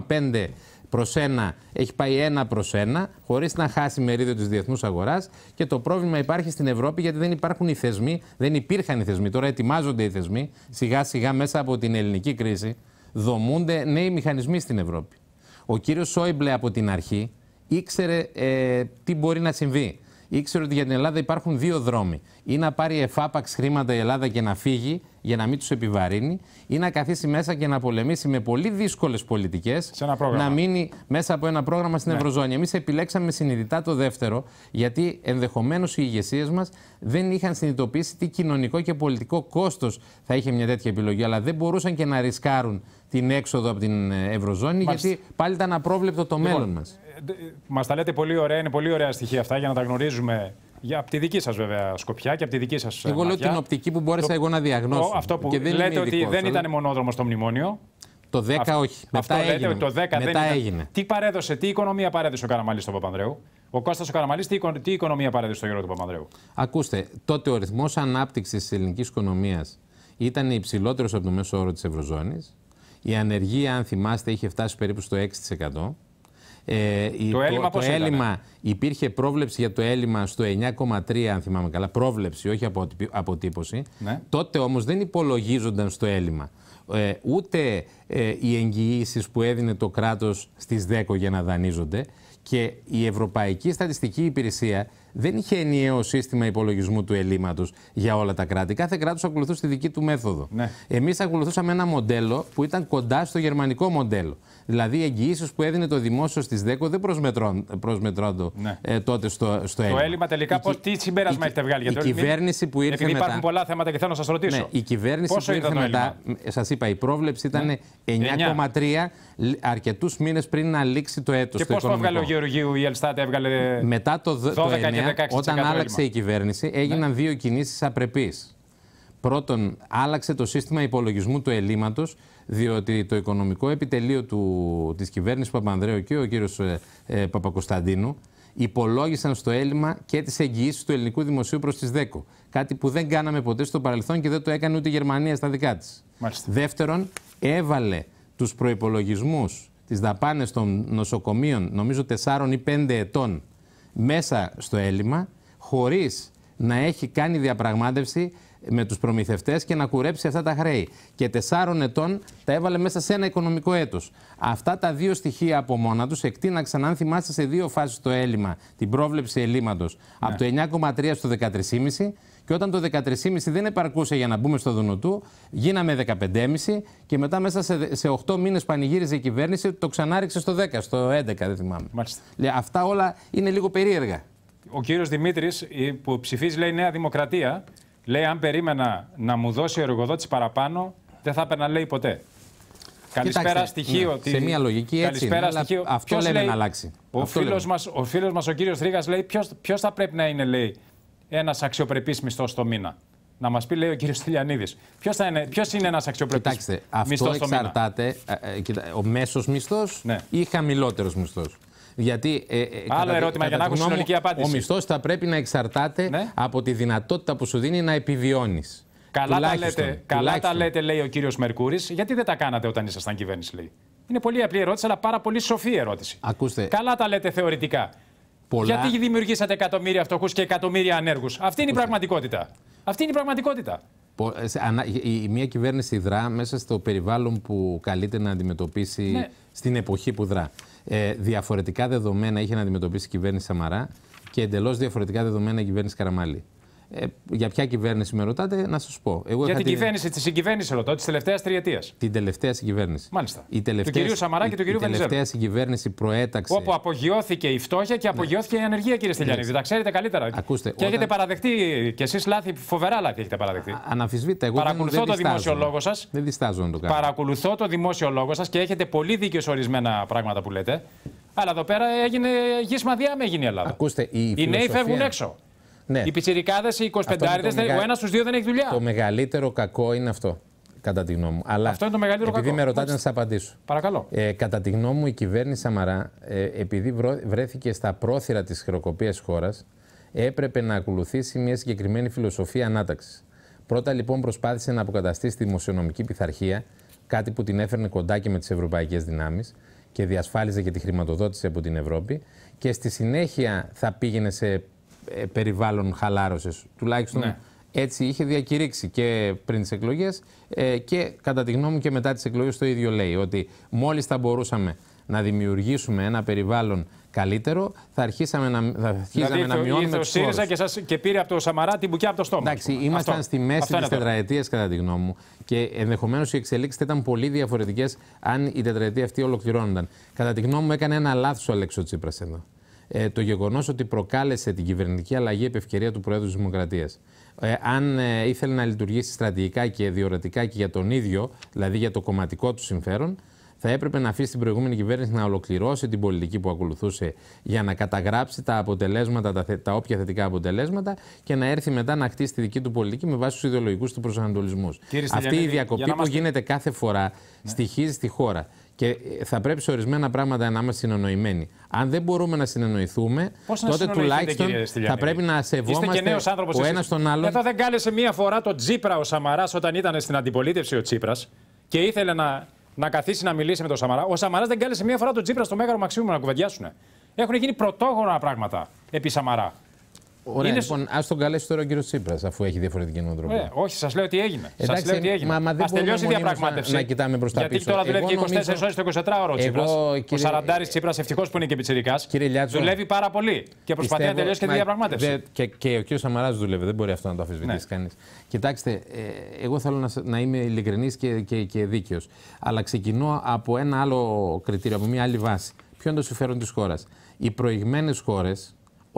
1,5 προς ένα, έχει πάει ένα προς ένα, χωρίς να χάσει μερίδιο της διεθνούς αγοράς. Και το πρόβλημα υπάρχει στην Ευρώπη γιατί δεν υπάρχουν οι θεσμοί, δεν υπήρχαν οι θεσμοί. Τώρα ετοιμάζονται οι θεσμοί, σιγά σιγά μέσα από την ελληνική κρίση, δομούνται νέοι μηχανισμοί στην Ευρώπη. Ο κύριος Σόιμπλε από την αρχή ήξερε ε, τι μπορεί να συμβεί. Ήξερε ότι για την Ελλάδα υπάρχουν δύο δρόμοι. Ή να πάρει εφάπαξ χρήματα η Ελλάδα και να φύγει, για να μην τους επιβαρύνει ή να καθίσει μέσα και να πολεμήσει με πολύ δύσκολες πολιτικές να μείνει μέσα από ένα πρόγραμμα στην ναι. Ευρωζώνη. Εμείς επιλέξαμε συνειδητά το δεύτερο, γιατί ενδεχομένως οι ηγεσίες μας δεν είχαν συνειδητοποιήσει τι κοινωνικό και πολιτικό κόστος θα είχε μια τέτοια επιλογή, αλλά δεν μπορούσαν και να ρισκάρουν την έξοδο από την ε, Ευρωζώνη, γιατί πάλι ήταν απρόβλεπτο το μέλλον μα. Λοιπόν, μας ε, ε, τα λέτε πολύ ωραία, είναι πολύ ωραία στοιχεία αυτά για να τα γνωρίζουμε για από τη δική σας βέβαια σκοπιά και από τη δική σας. Ε, εγώ λέω την οπτική που μπόρεσα το... εγώ να διαγνώσω. Αυτό που και δεν λέτε ότι δεν ήταν μονόδρομο στο μνημόνιο. Το 10 αυτό, όχι. Μετά αυτό έγινε. Λέτε, το 10 Μετά δεν ήταν... έγινε. Τι παρέδωσε, τι οικονομία παρέδωσε ο Καραμαλής στον Παπανδρέου. Ο Κώστας ο Καραμαλής, τι, οικο... τι οικονομία παρέδωσε στον Γιώργο του Παπανδρέου. Ακούστε, τότε ο ρυθμός ανάπτυξης της ελληνικής οικονομίας ήταν υψηλότερος από το μέσο όρο της Ευρωζώνης. Η ανεργία, αν θυμάστε, είχε φτάσει περίπου στο 6%. Ε, το, έλλειμμα, το, έλλειμμα ε? υπήρχε πρόβλεψη για το έλλειμμα στο 9,3 αν θυμάμαι καλά, πρόβλεψη όχι αποτύπωση, ναι. τότε όμως δεν υπολογίζονταν στο έλλειμμα. Ε, ούτε ε, οι εγγυήσεις που έδινε το κράτος στις 10 για να δανείζονται και η Ευρωπαϊκή Στατιστική Υπηρεσία δεν είχε ενιαίο σύστημα υπολογισμού του ελλείμματος για όλα τα κράτη. Κάθε κράτος ακολουθούσε τη δική του μέθοδο. Ναι. Εμείς ακολουθούσαμε ένα μοντέλο που ήταν κοντά στο γερμανικό μοντέλο. Δηλαδή, οι εγγυήσεις που έδινε το δημόσιο στις ΔΕΚΟ δεν προσμετρώνται ναι. ε, τότε στο, στο έλλειμμα. Το έλλειμμα τελικά, πώς, τι συμπέρασμα έχετε βγάλει για το έλλειμμα. Η κυβέρνηση που ήρθε Επειδή Υπάρχουν πολλά θέματα και θέλω να σας ρωτήσω. Ναι, η κυβέρνηση που ήρθε μετά, σας είπα, η πρόβλεψη ήταν 9,3 ναι. αρκετούς μήνες πριν να λήξει το έτος. Και πώς το έβγαλε ο Γεωργίου, η Ελστάτ έβγαλε. Μετά το, 2019, όταν άλλαξε η κυβέρνηση, έγιναν ναι. δύο κινήσεις απρεπή. Πρώτον, άλλαξε το σύστημα υπολογισμού του ελλείμματος διότι το οικονομικό επιτελείο του, της κυβέρνησης Παπανδρέου και ο κύριος ε, ε, Παπακοσταντίνου υπολόγισαν στο έλλειμμα και τις εγγυήσεις του ελληνικού δημοσίου προς τις ΔΕΚΟ. Κάτι που δεν κάναμε ποτέ στο παρελθόν και δεν το έκανε ούτε η Γερμανία στα δικά της. Δεύτερον, έβαλε τους προϋπολογισμούς, τις δαπάνες των νοσοκομείων, νομίζω 4 ή 5 ετών, μέσα στο έλλειμμα, χωρίς να έχει κάνει διαπραγμάτευση με τους προμηθευτές και να κουρέψει αυτά τα χρέη. Και τεσσάρων ετών τα έβαλε μέσα σε ένα οικονομικό έτος. Αυτά τα δύο στοιχεία από μόνα τους εκτείναξαν, αν θυμάστε, σε δύο φάσεις το έλλειμμα, την πρόβλεψη ελλείμματος ναι. από το 9,3 στο 13,5. Και όταν το 13,5 δεν επαρκούσε για να μπούμε στο Δουνουτού, γίναμε 15,5 και μετά μέσα σε, 8 μήνες πανηγύριζε η κυβέρνηση το ξανάριξε στο 10, στο 11, δεν θυμάμαι. Μάλιστα. Αυτά όλα είναι λίγο περίεργα. Ο κύριος Δημήτρης, που ψηφίζει, λέει Νέα Δημοκρατία, Λέει, αν περίμενα να μου δώσει ο εργοδότης παραπάνω, δεν θα έπαιρνα, λέει ποτέ. Καλησπέρα Κοιτάξτε, στοιχείο. Ναι, Σε μια λογική έτσι. Καλησπέρα Αυτό λέμε λέει, να αλλάξει. Ο φίλο μας, ο, φίλος μας, ο κύριος Ρίγα, λέει, ποιος θα πρέπει να είναι, λέει, ένας αξιοπρεπής μισθός το μήνα. Να μας πει, λέει ο κύριος Τηλιανίδης. ποιος είναι, είναι ένας αξιοπρεπής μισθό. Κοιτάξτε, αυτό εξαρτάται. Ε, ε, ο μέσος μισθός ναι. ή χαμηλότερος μισθός. Γιατί, ε, ε, Άλλο κατά, ερώτημα κατά για Ο μισθός θα πρέπει να εξαρτάται ναι. από τη δυνατότητα που σου δίνει να επιβιώνεις. Καλά, τα λέτε, καλά τα λέτε, λέει ο κύριος Μερκούρης. Γιατί δεν τα κάνατε όταν ήσασταν κυβέρνηση, λέει. Είναι πολύ απλή ερώτηση, αλλά πάρα πολύ σοφή ερώτηση. Ακούστε. Καλά τα λέτε θεωρητικά. Γιατί δημιουργήσατε εκατομμύρια φτωχούς και εκατομμύρια ανέργους. Αυτή είναι η πραγματικότητα. Αυτή είναι η πραγματικότητα. Ε, μια κυβέρνηση δρά μέσα στο περιβάλλον που καλείται να αντιμετωπίσει ναι. στην εποχή που δρά ε, διαφορετικά δεδομένα είχε να αντιμετωπίσει η κυβέρνηση Σαμαρά και εντελώς διαφορετικά δεδομένα η κυβέρνηση Καραμάλη. Ε, για ποια κυβέρνηση με ρωτάτε, να σας πω. Εγώ για την κυβέρνηση, τη συγκυβέρνηση ρωτώ, της τελευταίας τριετίας. Την τελευταία συγκυβέρνηση. Μάλιστα. Η τελευταία, του κυρίου Σαμαρά και του κυρίου Βενιζέλου. Η τελευταία συγκυβέρνηση προέταξε. Όπου απογειώθηκε η φτώχεια και ναι. απογειώθηκε ναι. η ανεργία, κύριε ναι. Στυλιανίδη. Τα ξέρετε καλύτερα. Ακούστε. Και όταν... έχετε παραδεχτεί κι εσείς λάθη, φοβερά λάθη έχετε παραδεχτεί. Α, εγώ Παρακολουθώ δεν, το λόγο σας. Δεν διστάζω να το κάνω. Παρακολουθώ το λόγο σας και έχετε πολύ δίκιο σε ορισμένα πράγματα που λέτε. Αλλά εδώ πέρα έγινε γης με έγινε η Ελλάδα. Ακούστε, οι νέοι φεύγουν έξω. Ναι. Οι πιτσιρικάδες, οι 25 μεγα... ο ένας στους δύο δεν έχει δουλειά. Το μεγαλύτερο κακό είναι αυτό. Κατά τη γνώμη μου. Αλλά αυτό είναι το μεγαλύτερο επειδή κακό. με ρωτάτε να σας απαντήσω. Παρακαλώ. Ε, κατά τη γνώμη μου, η κυβέρνηση Σαμαρά, ε, επειδή βρέθηκε στα πρόθυρα της χρεοκοπίας χώρας, έπρεπε να ακολουθήσει μια συγκεκριμένη φιλοσοφία ανάταξης. Πρώτα λοιπόν προσπάθησε να αποκαταστήσει τη δημοσιονομική πειθαρχία, κάτι που την έφερνε κοντά και με τις ευρωπαϊκές δυνάμεις και διασφάλιζε και τη χρηματοδότηση από την Ευρώπη. Και στη συνέχεια θα πήγαινε σε ε, περιβάλλον χαλάρωσης. Τουλάχιστον ναι. έτσι είχε διακηρύξει και πριν τις εκλογές ε, και κατά τη γνώμη μου και μετά τις εκλογές το ίδιο λέει ότι μόλις θα μπορούσαμε να δημιουργήσουμε ένα περιβάλλον καλύτερο, θα αρχίσαμε να, θα αρχίσαμε δηλαδή, να μειώνουμε ΣΥΡΙΖΑ και, και πήρε από το Σαμαρά την μπουκιά από το στόμα. Εντάξει, ήμασταν στη μέση τη τετραετίας, κατά τη γνώμη μου. Και ενδεχομένως οι εξελίξεις ήταν πολύ διαφορετικές αν η τετραετία αυτή ολοκληρώνονταν. Κατά τη γνώμη μου, έκανε ένα λάθος ο Αλέξο Τσίπρας εδώ ε, το γεγονός ότι προκάλεσε την κυβερνητική αλλαγή επ' ευκαιρία του Προέδρου της Δημοκρατίας. Ε, αν ε, ήθελε να λειτουργήσει στρατηγικά και διορατικά και για τον ίδιο, δηλαδή για το κομματικό του συμφέρον, θα έπρεπε να αφήσει την προηγούμενη κυβέρνηση να ολοκληρώσει την πολιτική που ακολουθούσε για να καταγράψει τα αποτελέσματα, τα, όποια θετικά αποτελέσματα και να έρθει μετά να χτίσει τη δική του πολιτική με βάση τους ιδεολογικούς του προσανατολισμούς. Αυτή η διακοπή που γίνεται κάθε φορά ναι. στοιχίζει στη χώρα. Και ε, θα πρέπει σε ορισμένα πράγματα να είμαστε συνεννοημένοι. Αν δεν μπορούμε να συνεννοηθούμε, τότε τουλάχιστον θα πρέπει να σεβόμαστε ο ένας τον άλλον. Εδώ δεν κάλεσε μία φορά τον Τσίπρα ο Σαμαράς όταν ήταν στην αντιπολίτευση ο Τσίπρας και ήθελε να να καθίσει να μιλήσει με τον Σαμαρά. Ο Σαμαράς δεν κάλεσε μία φορά τον Τσίπρα στο Μέγαρο Μαξίμου να κουβεντιάσουν. Έχουν γίνει πρωτόγωνα πράγματα επί Σαμαρά. Ωραία, είναι... λοιπόν, ας τον καλέσει τώρα ο κύριος Τσίπρας, αφού έχει διαφορετική νοοτροπία. Ε, όχι, σας λέω τι έγινε. Σας λέω τι έγινε. Μα, μα τελειώσει η διαπραγμάτευση. Να, να κοιτάμε μπροστά τα Γιατί πίσω. Γιατί τώρα δουλεύει και 24 νομίζω... ώρες το 24ωρο ο Τσίπρα. Κύριε... Ο Σαραντάρης Τσίπρας, ευτυχώς που είναι και πιτσυρικά. Δουλεύει πάρα πολύ και προσπαθεί Πιστεύω... να τελειώσει και τη διαπραγμάτευση. Και, και ο κύριος Σαμαράς δουλεύει, δεν μπορεί αυτό να το αφισβητήσει ναι. κανείς. Κοιτάξτε, ε, εγώ θέλω να είμαι ειλικρινής και δίκαιος. Αλλά ξεκινώ από ένα άλλο κριτήριο, από μια άλλη βάση. Ποιο είναι το συμφέρον της χώρας. Οι προηγμένες χώρες,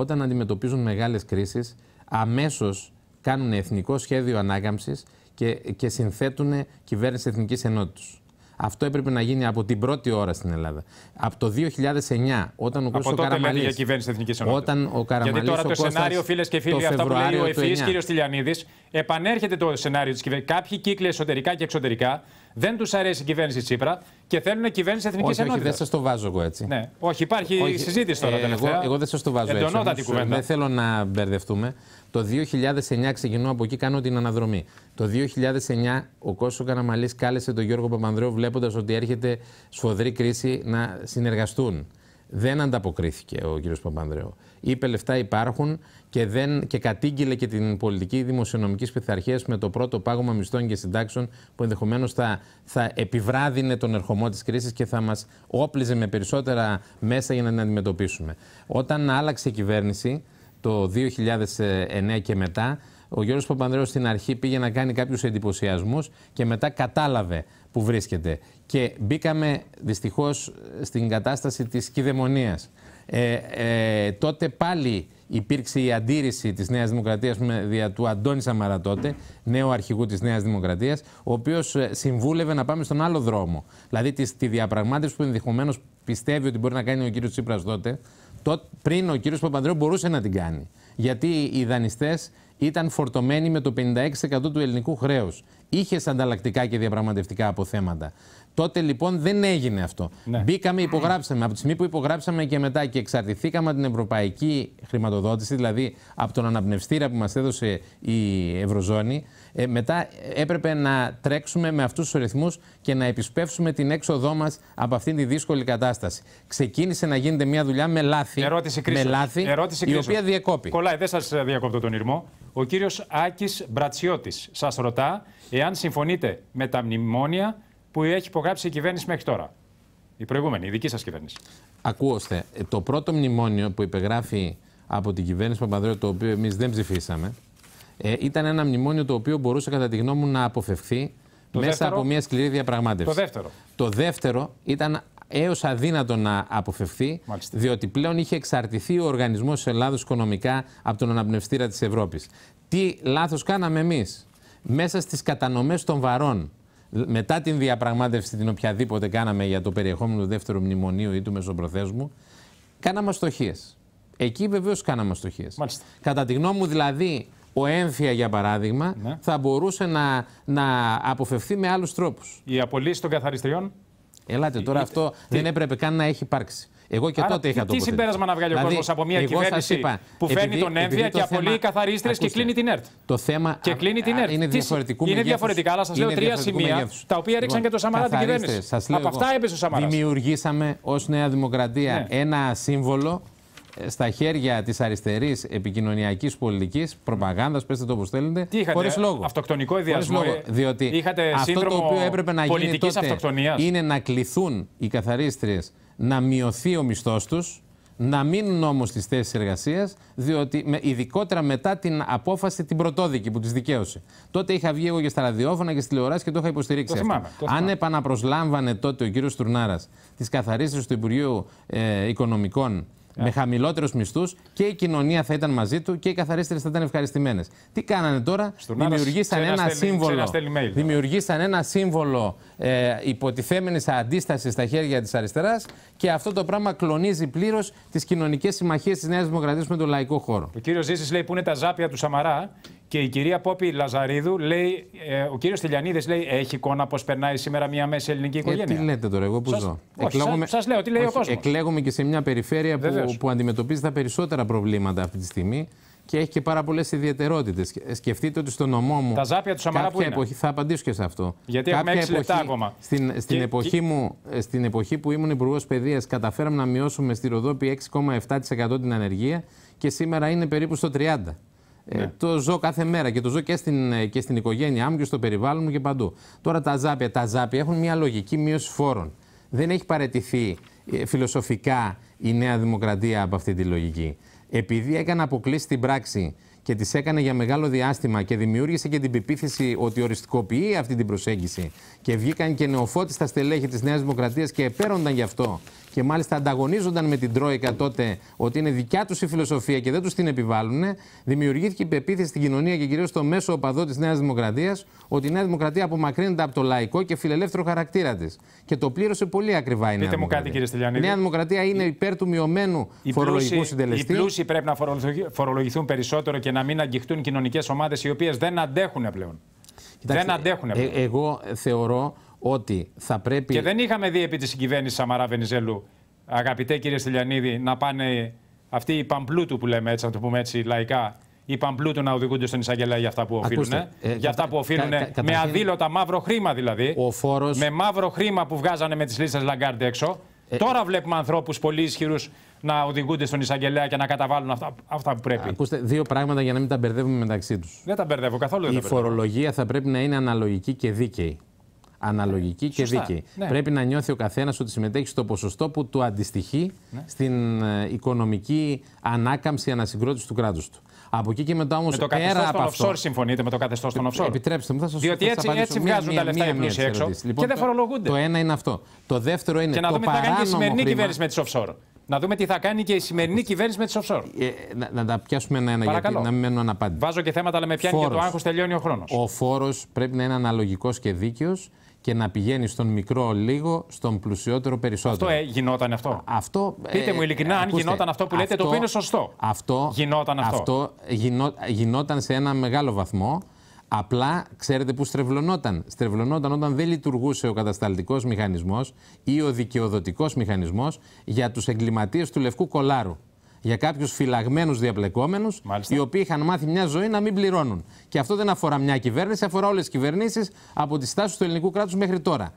όταν αντιμετωπίζουν μεγάλες κρίσεις, αμέσως κάνουν εθνικό σχέδιο ανάγκαμψης και, και συνθέτουν κυβέρνηση Εθνικής Ενότητας. Αυτό έπρεπε να γίνει από την πρώτη ώρα στην Ελλάδα. Από το 2009, όταν ο Κώστας Καραμαλής... για κυβέρνηση εθνικής Όταν ο Γιατί τώρα το σενάριο, φίλες και φίλοι, αυτά που λέει ο κύριος Τηλιανίδη, επανέρχεται το σενάριο της. κυβέρνησης. Κάποιοι κύκλοι εσωτερικά και εξωτερικά δεν τους αρέσει η κυβέρνηση Τσίπρα και θέλουν κυβέρνηση Εθνική Ενότητα. Όχι, δεν σας το βάζω εγώ έτσι. Ναι. Όχι, υπάρχει συζήτηση τώρα. Ε, εγώ, δεν σας το βάζω έτσι. Όμως, δεν θέλω να μπερδευτούμε. Το 2009 ξεκινώ από εκεί, κάνω την αναδρομή. Το 2009 ο Κώσος Καραμαλής κάλεσε τον Γιώργο Παπανδρέου βλέποντας ότι έρχεται σφοδρή κρίση να συνεργαστούν. Δεν ανταποκρίθηκε ο κύριος Παπανδρέου. Είπε λεφτά υπάρχουν και, δεν, και κατήγγειλε και την πολιτική δημοσιονομική πειθαρχία με το πρώτο πάγωμα μισθών και συντάξεων που ενδεχομένως θα, θα επιβράδυνε τον ερχομό της κρίσης και θα μας όπλιζε με περισσότερα μέσα για να την αντιμετωπίσουμε. Όταν άλλαξε η κυβέρνηση το 2009 και μετά, ο Γιώργος Παπανδρέου στην αρχή πήγε να κάνει κάποιους εντυπωσιασμούς και μετά κατάλαβε που βρίσκεται. Και μπήκαμε δυστυχώς στην κατάσταση της κυδαιμονίας. Ε, ε τότε πάλι υπήρξε η αντίρρηση της Νέας Δημοκρατίας με, δια του Αντώνη Σαμαρά τότε, νέο αρχηγού της Νέας Δημοκρατίας, ο οποίος ε, συμβούλευε να πάμε στον άλλο δρόμο. Δηλαδή τη, τη διαπραγμάτευση που ενδεχομένως πιστεύει ότι μπορεί να κάνει ο κύριος Τσίπρας τότε, τότε πριν ο κύριος Παπανδρέου μπορούσε να την κάνει. Γιατί οι δανειστές ήταν φορτωμένη με το 56% του ελληνικού χρέους. Είχες ανταλλακτικά και διαπραγματευτικά αποθέματα. Τότε λοιπόν δεν έγινε αυτό. Ναι. Μπήκαμε, υπογράψαμε. Από τη στιγμή που υπογράψαμε και μετά και εξαρτηθήκαμε από την ευρωπαϊκή χρηματοδότηση, δηλαδή από τον αναπνευστήρα που μας έδωσε η Ευρωζώνη, ε, μετά έπρεπε να τρέξουμε με αυτούς τους ρυθμούς και να επισπεύσουμε την έξοδό μας από αυτήν τη δύσκολη κατάσταση. Ξεκίνησε να γίνεται μια δουλειά με λάθη. Με λάθη, Ερώτηση η οποία διεκόπη. Κολλάει, δεν σας ε, διακόπτω τον ήρμο. Ο κύριος Άκης Μπρατσιώτης σας ρωτά εάν συμφωνείτε με τα μνημόνια που έχει υπογράψει η κυβέρνηση μέχρι τώρα. Η προηγούμενη, η δική σας κυβέρνηση. Ακούστε, το πρώτο μνημόνιο που υπεγράφει από την κυβέρνηση Παπαδρέου... το οποίο εμείς δεν ψηφίσαμε, ε, ήταν ένα μνημόνιο το οποίο μπορούσε κατά τη γνώμη μου να αποφευθεί μέσα από μια σκληρή διαπραγμάτευση. Το δεύτερο. Το δεύτερο ήταν έως αδύνατο να αποφευθεί, διότι πλέον είχε εξαρτηθεί ο οργανισμός της Ελλάδος οικονομικά από τον αναπνευστήρα της Ευρώπης. Τι λάθος κάναμε εμείς. Μέσα στις κατανομές των βαρών μετά την διαπραγμάτευση την οποιαδήποτε κάναμε για το περιεχόμενο του δεύτερου μνημονίου ή του μεσοπροθέσμου, κάναμε αστοχίες. Εκεί βεβαίως κάναμε αστοχίες. Κατά τη γνώμη μου, δηλαδή, ο έμφυα, για παράδειγμα, ναι. θα μπορούσε να, να αποφευθεί με άλλους τρόπους. η απολυση των καθαριστριών. Ελάτε, τώρα αυτό δεν έπρεπε καν να έχει υπάρξει. Εγώ και Άρα, τότε είχα το Τι συμπέρασμα να βγάλει ο δηλαδή, κόσμος από μια κυβέρνηση είπα, που φέρνει επειδή, τον Έμβια και απολύει καθαρίστρες και κλείνει την ΕΡΤ. Το θέμα και κλείνει την ΕΡΤ. Είναι, διαφορετικού είναι διαφορετικά, αλλά σας λέω τρία σημεία τα οποία ρίξαν λοιπόν, και το Σαμαρά την κυβέρνηση. Από αυτά έπεσε ο Σαμαράς. Δημιουργήσαμε ως Νέα Δημοκρατία ναι. ένα σύμβολο ε, στα χέρια της αριστερής επικοινωνιακής πολιτικής, προπαγάνδας, πέστε το όπως θέλετε. Τι χωρίς ε, λόγο. Αυτοκτονικό ιδιασμό. Ε, διότι είχατε αυτό το οποίο έπρεπε να γίνει τότε είναι να κληθούν οι καθαρίστριες να μειωθεί ο μισθός τους, να μείνουν όμως στις θέσεις εργασίας, διότι με, ειδικότερα μετά την απόφαση την πρωτόδικη που τη δικαίωσε. Τότε είχα βγει εγώ και στα ραδιόφωνα και στη τηλεοράση και το είχα υποστηρίξει. Το Αν επαναπροσλάμβανε τότε ο κύριος Τουρνάρα τι καθαρίσει του Υπουργείου ε, Οικονομικών με χαμηλότερους μισθούς και η κοινωνία θα ήταν μαζί του και οι καθαρίστερε θα ήταν ευχαριστημένες. Τι κάνανε τώρα, δημιουργήσαν ένα, σύμβολο, δημιουργήσαν ένα σύμβολο ε, υποτιθέμενης αντίστασης στα χέρια της αριστεράς και αυτό το πράγμα κλονίζει πλήρως τις κοινωνικές συμμαχίες της Νέας Δημοκρατίας με τον λαϊκό χώρο. Ο κύριος Ζήσης λέει που είναι τα ζάπια του Σαμαρά και η κυρία Πόπη Λαζαρίδου λέει, ε, ο κύριος Τηλιανίδης λέει, έχει εικόνα πώς περνάει σήμερα μια μέση ελληνική ε, οικογένεια. Ε, τι λέτε τώρα, εγώ που σας, ζω. εκλέγουμε, σας, λέω, τι λέει όχι, ο κόσμος. Εκλέγουμε και σε μια περιφέρεια που, που αντιμετωπίζει τα περισσότερα προβλήματα αυτή τη στιγμή και έχει και πάρα πολλές ιδιαιτερότητες. Ε, σκεφτείτε ότι στο νομό μου. Τα ζάπια του Σαμαρά που Εποχή, θα απαντήσω και σε αυτό. Γιατί κάποια έχουμε 6 λεπτά ακόμα. Στην, στην, και, εποχή και... Μου, ε, στην εποχή που ήμουν υπουργός παιδείας, καταφέραμε να μειώσουμε στη Ροδόπη 6,7% την ανεργία και σήμερα είναι περίπου στο 30%. Ε, ναι. το ζω κάθε μέρα και το ζω και στην, ε, και στην οικογένειά μου και στο περιβάλλον μου και παντού. Τώρα τα ζάπια. Τα ζάπια έχουν μια λογική μείωση φόρων. Δεν έχει παρετηθεί ε, φιλοσοφικά η Νέα Δημοκρατία από αυτή τη λογική. Επειδή έκανε αποκλείσει στην πράξη και τις έκανε για μεγάλο διάστημα και δημιούργησε και την πεποίθηση ότι οριστικοποιεί αυτή την προσέγγιση και βγήκαν και νεοφώτιστα στελέχη της Νέας Δημοκρατίας και επέρονταν γι' αυτό και μάλιστα ανταγωνίζονταν με την Τρόικα τότε ότι είναι δικιά τους η φιλοσοφία και δεν τους την επιβάλλουν, δημιουργήθηκε η πεποίθηση στην κοινωνία και κυρίως στο μέσο οπαδό της Νέας Δημοκρατίας ότι η Νέα Δημοκρατία απομακρύνεται από το λαϊκό και φιλελεύθερο χαρακτήρα της. Και το πλήρωσε πολύ ακριβά η Νέα Δημοκρατία. κάτι, κύριε Η Νέα Δημοκρατία είναι υπέρ του μειωμένου φορολογικού πλούσιοι, συντελεστή. Οι πλούσιοι πρέπει να φορολογηθούν περισσότερο και να μην αγγιχτούν κοινωνικές ομάδες οι οποίες δεν αντέχουν πλέον. δεν αντέχουν ε, πλέον. εγώ θεωρώ ότι θα πρέπει. Και δεν είχαμε δει επί της κυβέρνηση Σαμαρά Βενιζέλου, αγαπητέ κύριε Στυλιανίδη, να πάνε αυτοί οι παμπλούτου που λέμε έτσι, να το πούμε έτσι λαϊκά, οι παμπλούτου να οδηγούνται στον εισαγγελέα για αυτά που οφείλουν. Ε, για αυτά που οφείλουν κα, κα, με αδήλωτα μαύρο χρήμα δηλαδή. Ο φόρος... Με μαύρο χρήμα που βγάζανε με τις λίστες Λαγκάρντ έξω. Ε, Τώρα βλέπουμε ανθρώπους πολύ ισχυρούς να οδηγούνται στον εισαγγελέα και να καταβάλουν αυτά, αυτά που πρέπει. Ακούστε, δύο πράγματα για να μην τα μπερδεύουμε μεταξύ τους. Δεν τα μπερδεύω καθόλου. Δεν Η φορολογία θα πρέπει να είναι αναλογική και δίκαιη αναλογική Σωστά, και δίκαιη. Ναι. Πρέπει να νιώθει ο καθένας ότι συμμετέχει στο ποσοστό που του αντιστοιχεί ναι. στην ε, οικονομική ανάκαμψη, ανασυγκρότηση του κράτους του. Από εκεί και μετά όμως. Με το καθεστώ των offshore συμφωνείτε με το καθεστώς των offshore. Επιτρέψτε μου, θα σας Διότι έτσι, έτσι βγάζουν μία, τα λεφτά οι έξω λοιπόν, και δεν λοιπόν, φορολογούνται. Το ένα είναι αυτό. Το δεύτερο είναι. Και να δούμε τι θα κάνει και η σημερινή κυβέρνηση με τις offshore. Να δούμε τι θα κάνει και η σημερινή κυβέρνηση με τις offshore. Ε, να, να τα πιάσουμε ένα-ένα γιατί να μην μένουν αναπάντητα. Βάζω και θέματα, αλλά με πιάνει και το άγχος τελειώνει ο χρόνος. Ο φόρος πρέπει να είναι αναλογικός και δίκαιος και να πηγαίνει στον μικρό λίγο, στον πλουσιότερο περισσότερο. Αυτό ε, γινόταν αυτό. αυτό Πείτε μου ε, ειλικρινά, αν γινόταν αυτό που λέτε, το οποίο είναι σωστό. Αυτό γινόταν αυτό. αυτό γινόταν σε ένα μεγάλο βαθμό. Απλά ξέρετε που στρεβλωνόταν. Στρεβλωνόταν όταν δεν λειτουργούσε ο κατασταλτικός μηχανισμός ή ο δικαιοδοτικός μηχανισμός για τους εγκληματίες του λευκού κολάρου για κάποιους φυλαγμένους διαπλεκόμενους, οι οποίοι είχαν μάθει μια ζωή να μην πληρώνουν. Και αυτό δεν αφορά μια κυβέρνηση, αφορά όλες τις κυβερνήσεις από τη στάση του ελληνικού κράτους μέχρι τώρα.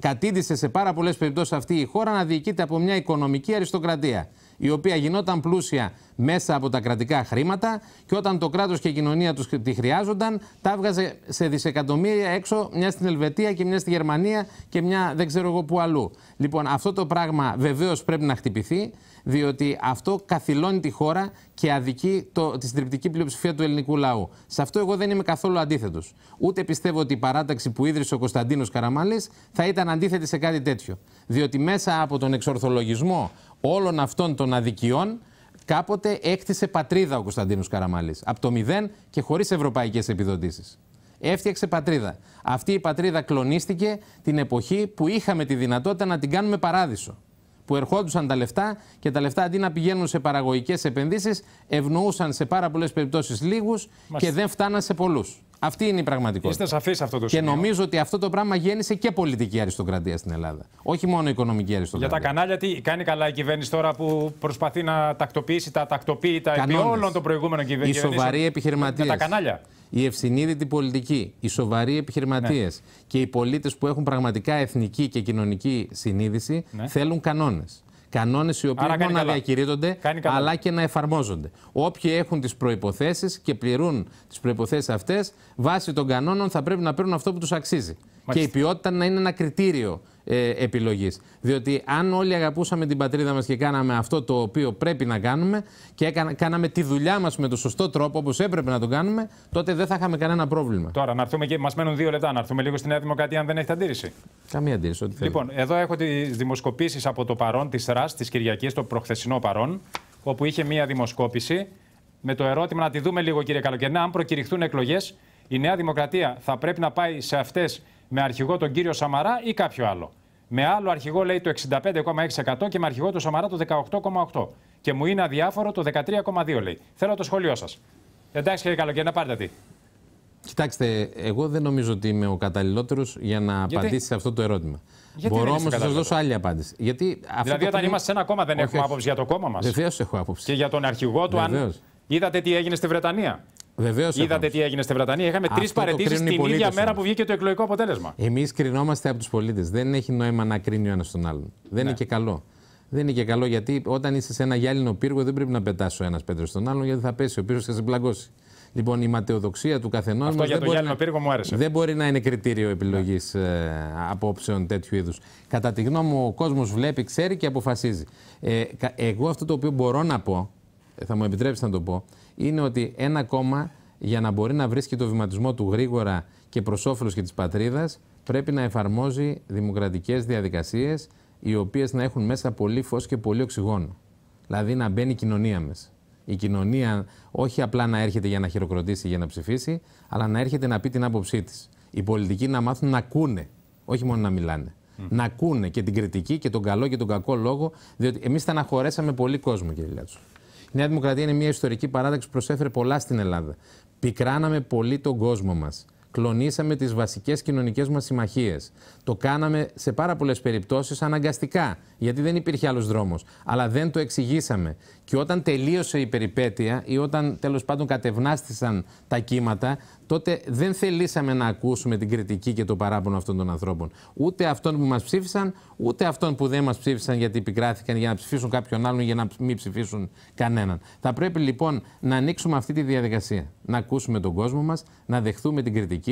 Κατήντησε σε πάρα πολλές περιπτώσεις αυτή η χώρα να διοικείται από μια οικονομική αριστοκρατία, η οποία γινόταν πλούσια μέσα από τα κρατικά χρήματα και όταν το κράτος και η κοινωνία τους τη χρειάζονταν, τα έβγαζε σε δισεκατομμύρια έξω, μια στην Ελβετία και μια στη Γερμανία και μια δεν ξέρω εγώ που αλλού. Λοιπόν, αυτό το πράγμα βεβαίως πρέπει να χτυπηθεί διότι αυτό καθυλώνει τη χώρα και αδικεί το, τη συντριπτική πλειοψηφία του ελληνικού λαού. Σε αυτό εγώ δεν είμαι καθόλου αντίθετος. Ούτε πιστεύω ότι η παράταξη που ίδρυσε ο Κωνσταντίνος Καραμαλή θα ήταν αντίθετη σε κάτι τέτοιο. Διότι μέσα από τον εξορθολογισμό όλων αυτών των αδικιών. Κάποτε έκτισε πατρίδα ο Κωνσταντίνος Καραμαλή. Από το μηδέν και χωρίς ευρωπαϊκές επιδοτήσεις. Έφτιαξε πατρίδα. Αυτή η πατρίδα κλονίστηκε την εποχή που είχαμε τη δυνατότητα να την κάνουμε παράδεισο που ερχόντουσαν τα λεφτά και τα λεφτά αντί να πηγαίνουν σε παραγωγικές επενδύσεις, ευνοούσαν σε πάρα πολλές περιπτώσεις λίγους και δεν φτάναν σε πολλούς. Αυτή είναι η πραγματικότητα. Είστε σαφείς αυτό το σημείο. Και νομίζω ότι αυτό το πράγμα γέννησε και πολιτική αριστοκρατία στην Ελλάδα. Όχι μόνο οικονομική αριστοκρατία. Για τα κανάλια, τι κάνει καλά η κυβέρνηση τώρα που προσπαθεί να τακτοποιήσει τα τακτοποίητα επί όλων των προηγούμενων κυβερνήσεων. Οι σοβαροί επιχειρηματίε. τα κανάλια. Η ευσυνείδητη πολιτική, οι σοβαροί επιχειρηματίες ναι. και οι πολίτες που έχουν πραγματικά εθνική και κοινωνική συνείδηση ναι. θέλουν κανόνες. Κανόνες οι οποίοι μπορούν μόνο να διακηρύττονται αλλά και να εφαρμόζονται. Όποιοι έχουν τις προποθέσει και πληρούν τις προποθέσει αυτές, βάσει των κανόνων θα πρέπει να παίρνουν αυτό που τους αξίζει. Και η ποιότητα να είναι ένα κριτήριο ε, επιλογής. Διότι αν όλοι αγαπούσαμε την πατρίδα μας και κάναμε αυτό το οποίο πρέπει να κάνουμε και κάναμε τη δουλειά μας με το σωστό τρόπο όπως έπρεπε να το κάνουμε, τότε δεν θα είχαμε κανένα πρόβλημα. Τώρα, να έρθουμε και μας μένουν δύο λεπτά, να έρθουμε λίγο στην Νέα Δημοκρατία, αν δεν έχετε αντίρρηση. Καμία αντίρρηση. Ό,τι λοιπόν, εδώ έχω τις δημοσκοπήσεις από το παρόν τη ΡΑΣ τη Κυριακή, το προχθεσινό παρόν, όπου είχε μία δημοσκόπηση με το ερώτημα να τη δούμε λίγο, κύριε Καλοκαιρινά, αν προκηρυχθούν εκλογές, η Νέα Δημοκρατία θα πρέπει να πάει σε αυτές με αρχηγό τον κύριο Σαμαρά ή κάποιο άλλο. Με άλλο αρχηγό λέει το 65,6% και με αρχηγό τον Σαμαρά το 18,8%. Και μου είναι αδιάφορο το 13,2% λέει. Θέλω το σχόλιο σας. Εντάξει κύριε Καλοκαίρι, πάρτε τι. Κοιτάξτε, εγώ δεν νομίζω ότι είμαι ο καταλληλότερος για να Γιατί? απαντήσει αυτό το ερώτημα. Γιατί Μπορώ όμως να σας δώσω άλλη απάντηση. Γιατί αυτό δηλαδή, όταν είμαστε σε ένα κόμμα, δεν έχουμε άποψη για το κόμμα μας. Βεβαίως έχω άποψη. Και για τον αρχηγό του, Βεβαίως. αν. Είδατε τι έγινε στη Βρετανία. Βεβαίως Είδατε τι έγινε στη Βρετανία. Είχαμε τρεις παρετήσει την ίδια μέρα που βγήκε το εκλογικό αποτέλεσμα. Εμείς κρινόμαστε από τους πολίτες. Δεν έχει νόημα να κρίνει ο ένας τον άλλον. Δεν ναι. είναι και καλό. Δεν είναι και καλό γιατί όταν είσαι σε ένα γυάλινο πύργο δεν πρέπει να πετάς ο ένας πέτρος στον άλλον γιατί θα πέσει ο πύργος και θα σε μπλαγκώσει. Λοιπόν, η ματαιοδοξία του καθενός μας. για το γυάλινο να... πύργο μου άρεσε. Δεν μπορεί να είναι κριτήριο επιλογής yeah. ε, απόψεων τέτοιου είδους. Κατά τη γνώμη μου, ο κόσμος βλέπει, ξέρει και αποφασίζει. Ε, εγώ αυτό το οποίο μπορώ να πω, ε, θα μου επιτρέψεις να το πω, είναι ότι ένα κόμμα για να μπορεί να βρίσκει το βηματισμό του γρήγορα και προς όφελος και της πατρίδας, πρέπει να εφαρμόζει δημοκρατικές διαδικασίες οι οποίες να έχουν μέσα πολύ φως και πολύ οξυγόνο. Δηλαδή να μπαίνει η κοινωνία μέσα. Η κοινωνία όχι απλά να έρχεται για να χειροκροτήσει, για να ψηφίσει, αλλά να έρχεται να πει την άποψή της. Οι πολιτικοί να μάθουν να ακούνε, όχι μόνο να μιλάνε. Να ακούνε και την κριτική και τον καλό και τον κακό λόγο, διότι εμείς στεναχωρέσαμε πολύ κόσμο, κύριε Λάτσο. Η Νέα Δημοκρατία είναι μια ιστορική παράδοξη που προσέφερε πολλά στην Ελλάδα. Πικράναμε πολύ τον κόσμο μας κλονίσαμε τις βασικές κοινωνικές μας συμμαχίες. Το κάναμε σε πάρα πολλές περιπτώσεις αναγκαστικά, γιατί δεν υπήρχε άλλος δρόμος. Αλλά δεν το εξηγήσαμε. Και όταν τελείωσε η περιπέτεια ή όταν τέλος πάντων κατευνάστησαν τα κύματα, τότε δεν θελήσαμε να ακούσουμε την κριτική και το παράπονο αυτών των ανθρώπων. Ούτε αυτών που μας ψήφισαν, ούτε αυτών που δεν μας ψήφισαν γιατί επικράθηκαν για να ψηφίσουν κάποιον άλλον ή για να μην ψηφίσουν κανέναν. Θα πρέπει λοιπόν να ανοίξουμε αυτή τη διαδικασία. Να ακούσουμε τον κόσμο μας, να δεχθούμε την κριτική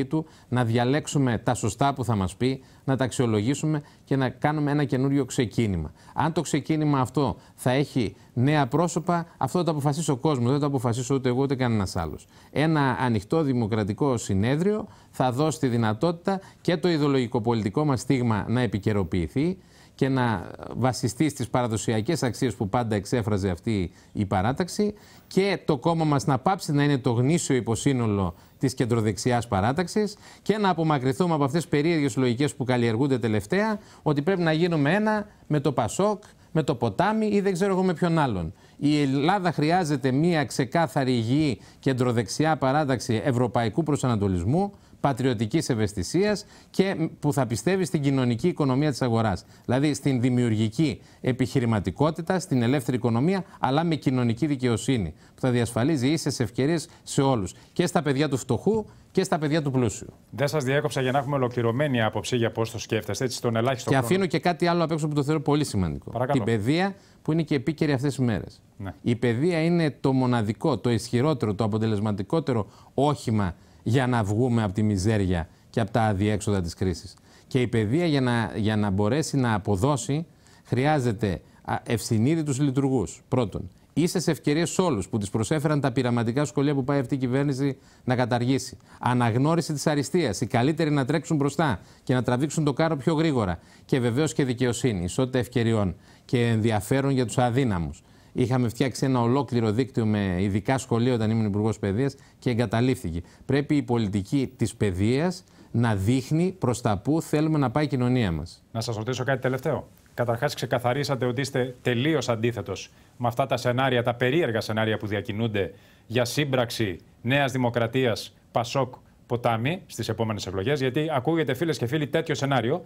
να διαλέξουμε τα σωστά που θα μας πει, να τα αξιολογήσουμε και να κάνουμε ένα καινούριο ξεκίνημα. Αν το ξεκίνημα αυτό θα έχει νέα πρόσωπα, αυτό θα το αποφασίσει ο κόσμος, δεν το αποφασίσω ούτε εγώ ούτε κανένας άλλος. Ένα ανοιχτό δημοκρατικό συνέδριο θα δώσει τη δυνατότητα και το ιδεολογικό πολιτικό μας στίγμα να επικαιροποιηθεί και να βασιστεί στις παραδοσιακές αξίες που πάντα εξέφραζε αυτή η παράταξη και το κόμμα μας να πάψει να είναι το γνήσιο υποσύνολο της κεντροδεξιάς παράταξης και να απομακρυνθούμε από αυτές τις περίεργες λογικές που καλλιεργούνται τελευταία ότι πρέπει να γίνουμε ένα με το Πασόκ, με το ποτάμι ή δεν ξέρω εγώ με ποιον άλλον. Η Ελλάδα χρειάζεται μια ξεκάθαρη υγιή κεντροδεξιά παράταξη ευρωπαϊκού προσανατολισμού πατριωτικής ευαισθησίας και που θα πιστεύει στην κοινωνική οικονομία της αγοράς. Δηλαδή στην δημιουργική επιχειρηματικότητα, στην ελεύθερη οικονομία, αλλά με κοινωνική δικαιοσύνη που θα διασφαλίζει ίσες ευκαιρίες σε όλους. Και στα παιδιά του φτωχού και στα παιδιά του πλούσιου. Δεν σας διέκοψα για να έχουμε ολοκληρωμένη άποψη για πώς το σκέφτεστε, έτσι τον ελάχιστο. Και χρόνο. αφήνω και κάτι άλλο απ' έξω που το θεωρώ πολύ σημαντικό. Παρακαλώ. Την παιδεία που είναι και επίκαιρη αυτές τις μέρες. Ναι. Η παιδεία είναι το μοναδικό, το ισχυρότερο, το αποτελεσματικότερο όχημα για να βγούμε από τη μιζέρια και από τα αδιέξοδα της κρίσης. Και η παιδεία για να, για να μπορέσει να αποδώσει χρειάζεται ευσυνείδητους λειτουργούς. Πρώτον, σε ευκαιρίες σε όλους που τις προσέφεραν τα πειραματικά σχολεία που πάει αυτή η κυβέρνηση να καταργήσει. Αναγνώριση της αριστείας. Οι καλύτεροι να τρέξουν μπροστά και να τραβήξουν το κάρο πιο γρήγορα. Και βεβαίως και δικαιοσύνη, ισότητα ευκαιριών και ενδιαφέρον για τους αδύναμους. Είχαμε φτιάξει ένα ολόκληρο δίκτυο με ειδικά σχολεία όταν ήμουν Υπουργός Παιδείας και εγκαταλείφθηκε. Πρέπει η πολιτική της παιδείας να δείχνει προς τα πού θέλουμε να πάει η κοινωνία μας. Να σας ρωτήσω κάτι τελευταίο. Καταρχάς, ξεκαθαρίσατε ότι είστε τελείως αντίθετος με αυτά τα σενάρια, τα περίεργα σενάρια που διακινούνται για σύμπραξη Νέας Δημοκρατίας Πασόκ ποτάμι στις επόμενες εκλογές. Γιατί ακούγεται, φίλες και φίλοι, τέτοιο σενάριο.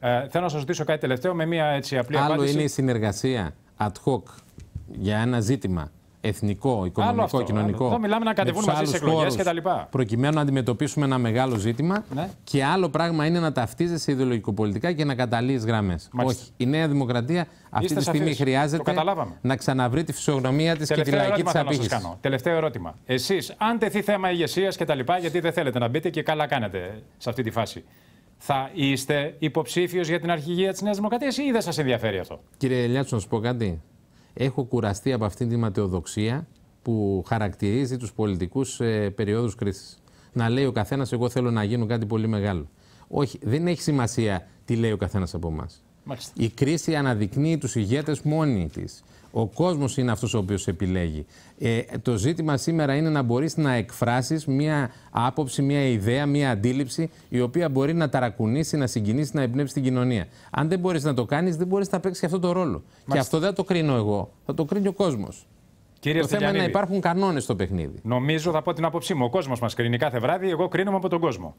Ε, θέλω να σας ρωτήσω κάτι τελευταίο με μια έτσι απλή απάντηση. είναι η συνεργασία ad hoc για ένα ζήτημα εθνικό, οικονομικό, αυτό, κοινωνικό. Εδώ μιλάμε να κατεβούν μαζί σε εκλογές λοιπά. Προκειμένου να αντιμετωπίσουμε ένα μεγάλο ζήτημα. Ναι. Και άλλο πράγμα είναι να ταυτίζεσαι ιδεολογικοπολιτικά και να καταλύεις γραμμές. Όχι. Η Νέα Δημοκρατία αυτή Είστε τη στιγμή χρειάζεται να ξαναβρει τη φυσιογνωμία της και τη λαϊκή της απήχηση. Τελευταίο ερώτημα. Εσείς, αν τεθεί θέμα ηγεσίας κτλ., γιατί δεν θέλετε να μπείτε και καλά κάνετε σε αυτή τη φάση. Θα είστε υποψήφιος για την αρχηγία της Νέας Δημοκρατίας ή δεν σας ενδιαφέρει αυτό. Κύριε Ελιάτσο, να σου πω κάτι έχω κουραστεί από αυτήν τη ματαιοδοξία που χαρακτηρίζει τους πολιτικούς περιόδους κρίσης. Να λέει ο καθένας εγώ θέλω να γίνω κάτι πολύ μεγάλο. Όχι, δεν έχει σημασία τι λέει ο καθένας από εμάς. Η κρίση αναδεικνύει τους ηγέτες μόνοι της. Ο κόσμος είναι αυτός ο οποίος επιλέγει. Ε, το ζήτημα σήμερα είναι να μπορείς να εκφράσεις μία άποψη, μία ιδέα, μία αντίληψη η οποία μπορεί να ταρακουνήσει, να συγκινήσει, να εμπνεύσει την κοινωνία. Αν δεν μπορείς να το κάνεις, δεν μπορείς να παίξεις αυτό το ρόλο. Και αυτό δεν το κρίνω εγώ, θα το κρίνει ο κόσμος. Κύριε το θέμα είναι να υπάρχουν κανόνες στο παιχνίδι. Νομίζω, θα πω την άποψή μου. Ο κόσμος μας κρίνει κάθε βράδυ, εγώ κρίνομαι από τον κόσμο.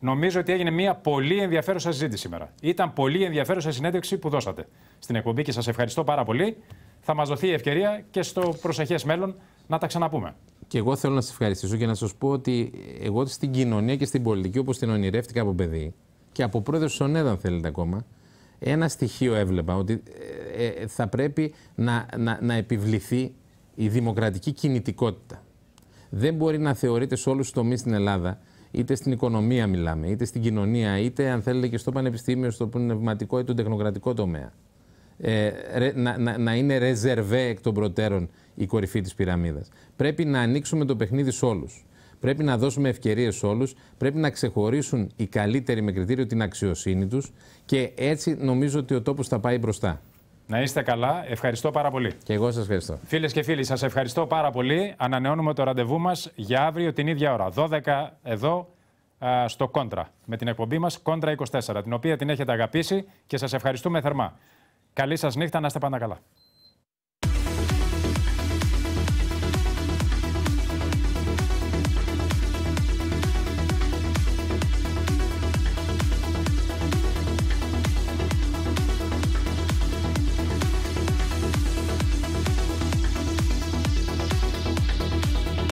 Νομίζω ότι έγινε μια πολύ ενδιαφέρουσα συζήτηση σήμερα. Ήταν πολύ ενδιαφέρουσα συνέντευξη που δώσατε στην εκπομπή και σας ευχαριστώ πάρα πολύ θα μας δοθεί η ευκαιρία και στο προσεχές μέλλον να τα ξαναπούμε. Και εγώ θέλω να σα ευχαριστήσω και να σας πω ότι εγώ στην κοινωνία και στην πολιτική, όπως την ονειρεύτηκα από παιδί και από πρόεδρος της αν θέλετε ακόμα, ένα στοιχείο έβλεπα ότι ε, ε, θα πρέπει να, να, να επιβληθεί η δημοκρατική κινητικότητα. Δεν μπορεί να θεωρείται σε όλους τους τομείς στην Ελλάδα είτε στην οικονομία μιλάμε, είτε στην κοινωνία, είτε αν θέλετε και στο πανεπιστήμιο, στο πνευματικό ή τον τεχνοκρατικό τομέα ε, ρε, να, να, να, είναι ρεζερβέ εκ των προτέρων η κορυφή της πυραμίδας. Πρέπει να ανοίξουμε το παιχνίδι σε όλους. Πρέπει να δώσουμε ευκαιρίες σε όλους, πρέπει να ξεχωρίσουν οι καλύτεροι με κριτήριο την αξιοσύνη τους και έτσι νομίζω ότι ο τόπος θα πάει μπροστά. Να είστε καλά. Ευχαριστώ πάρα πολύ. Και εγώ σας ευχαριστώ. Φίλες και φίλοι, σας ευχαριστώ πάρα πολύ. Ανανεώνουμε το ραντεβού μας για αύριο την ίδια ώρα, 12 εδώ στο Κόντρα. Με την εκπομπή μας Κόντρα 24, την οποία την έχετε αγαπήσει και σας ευχαριστούμε θερμά. Καλή σας νύχτα, να είστε πάντα καλά.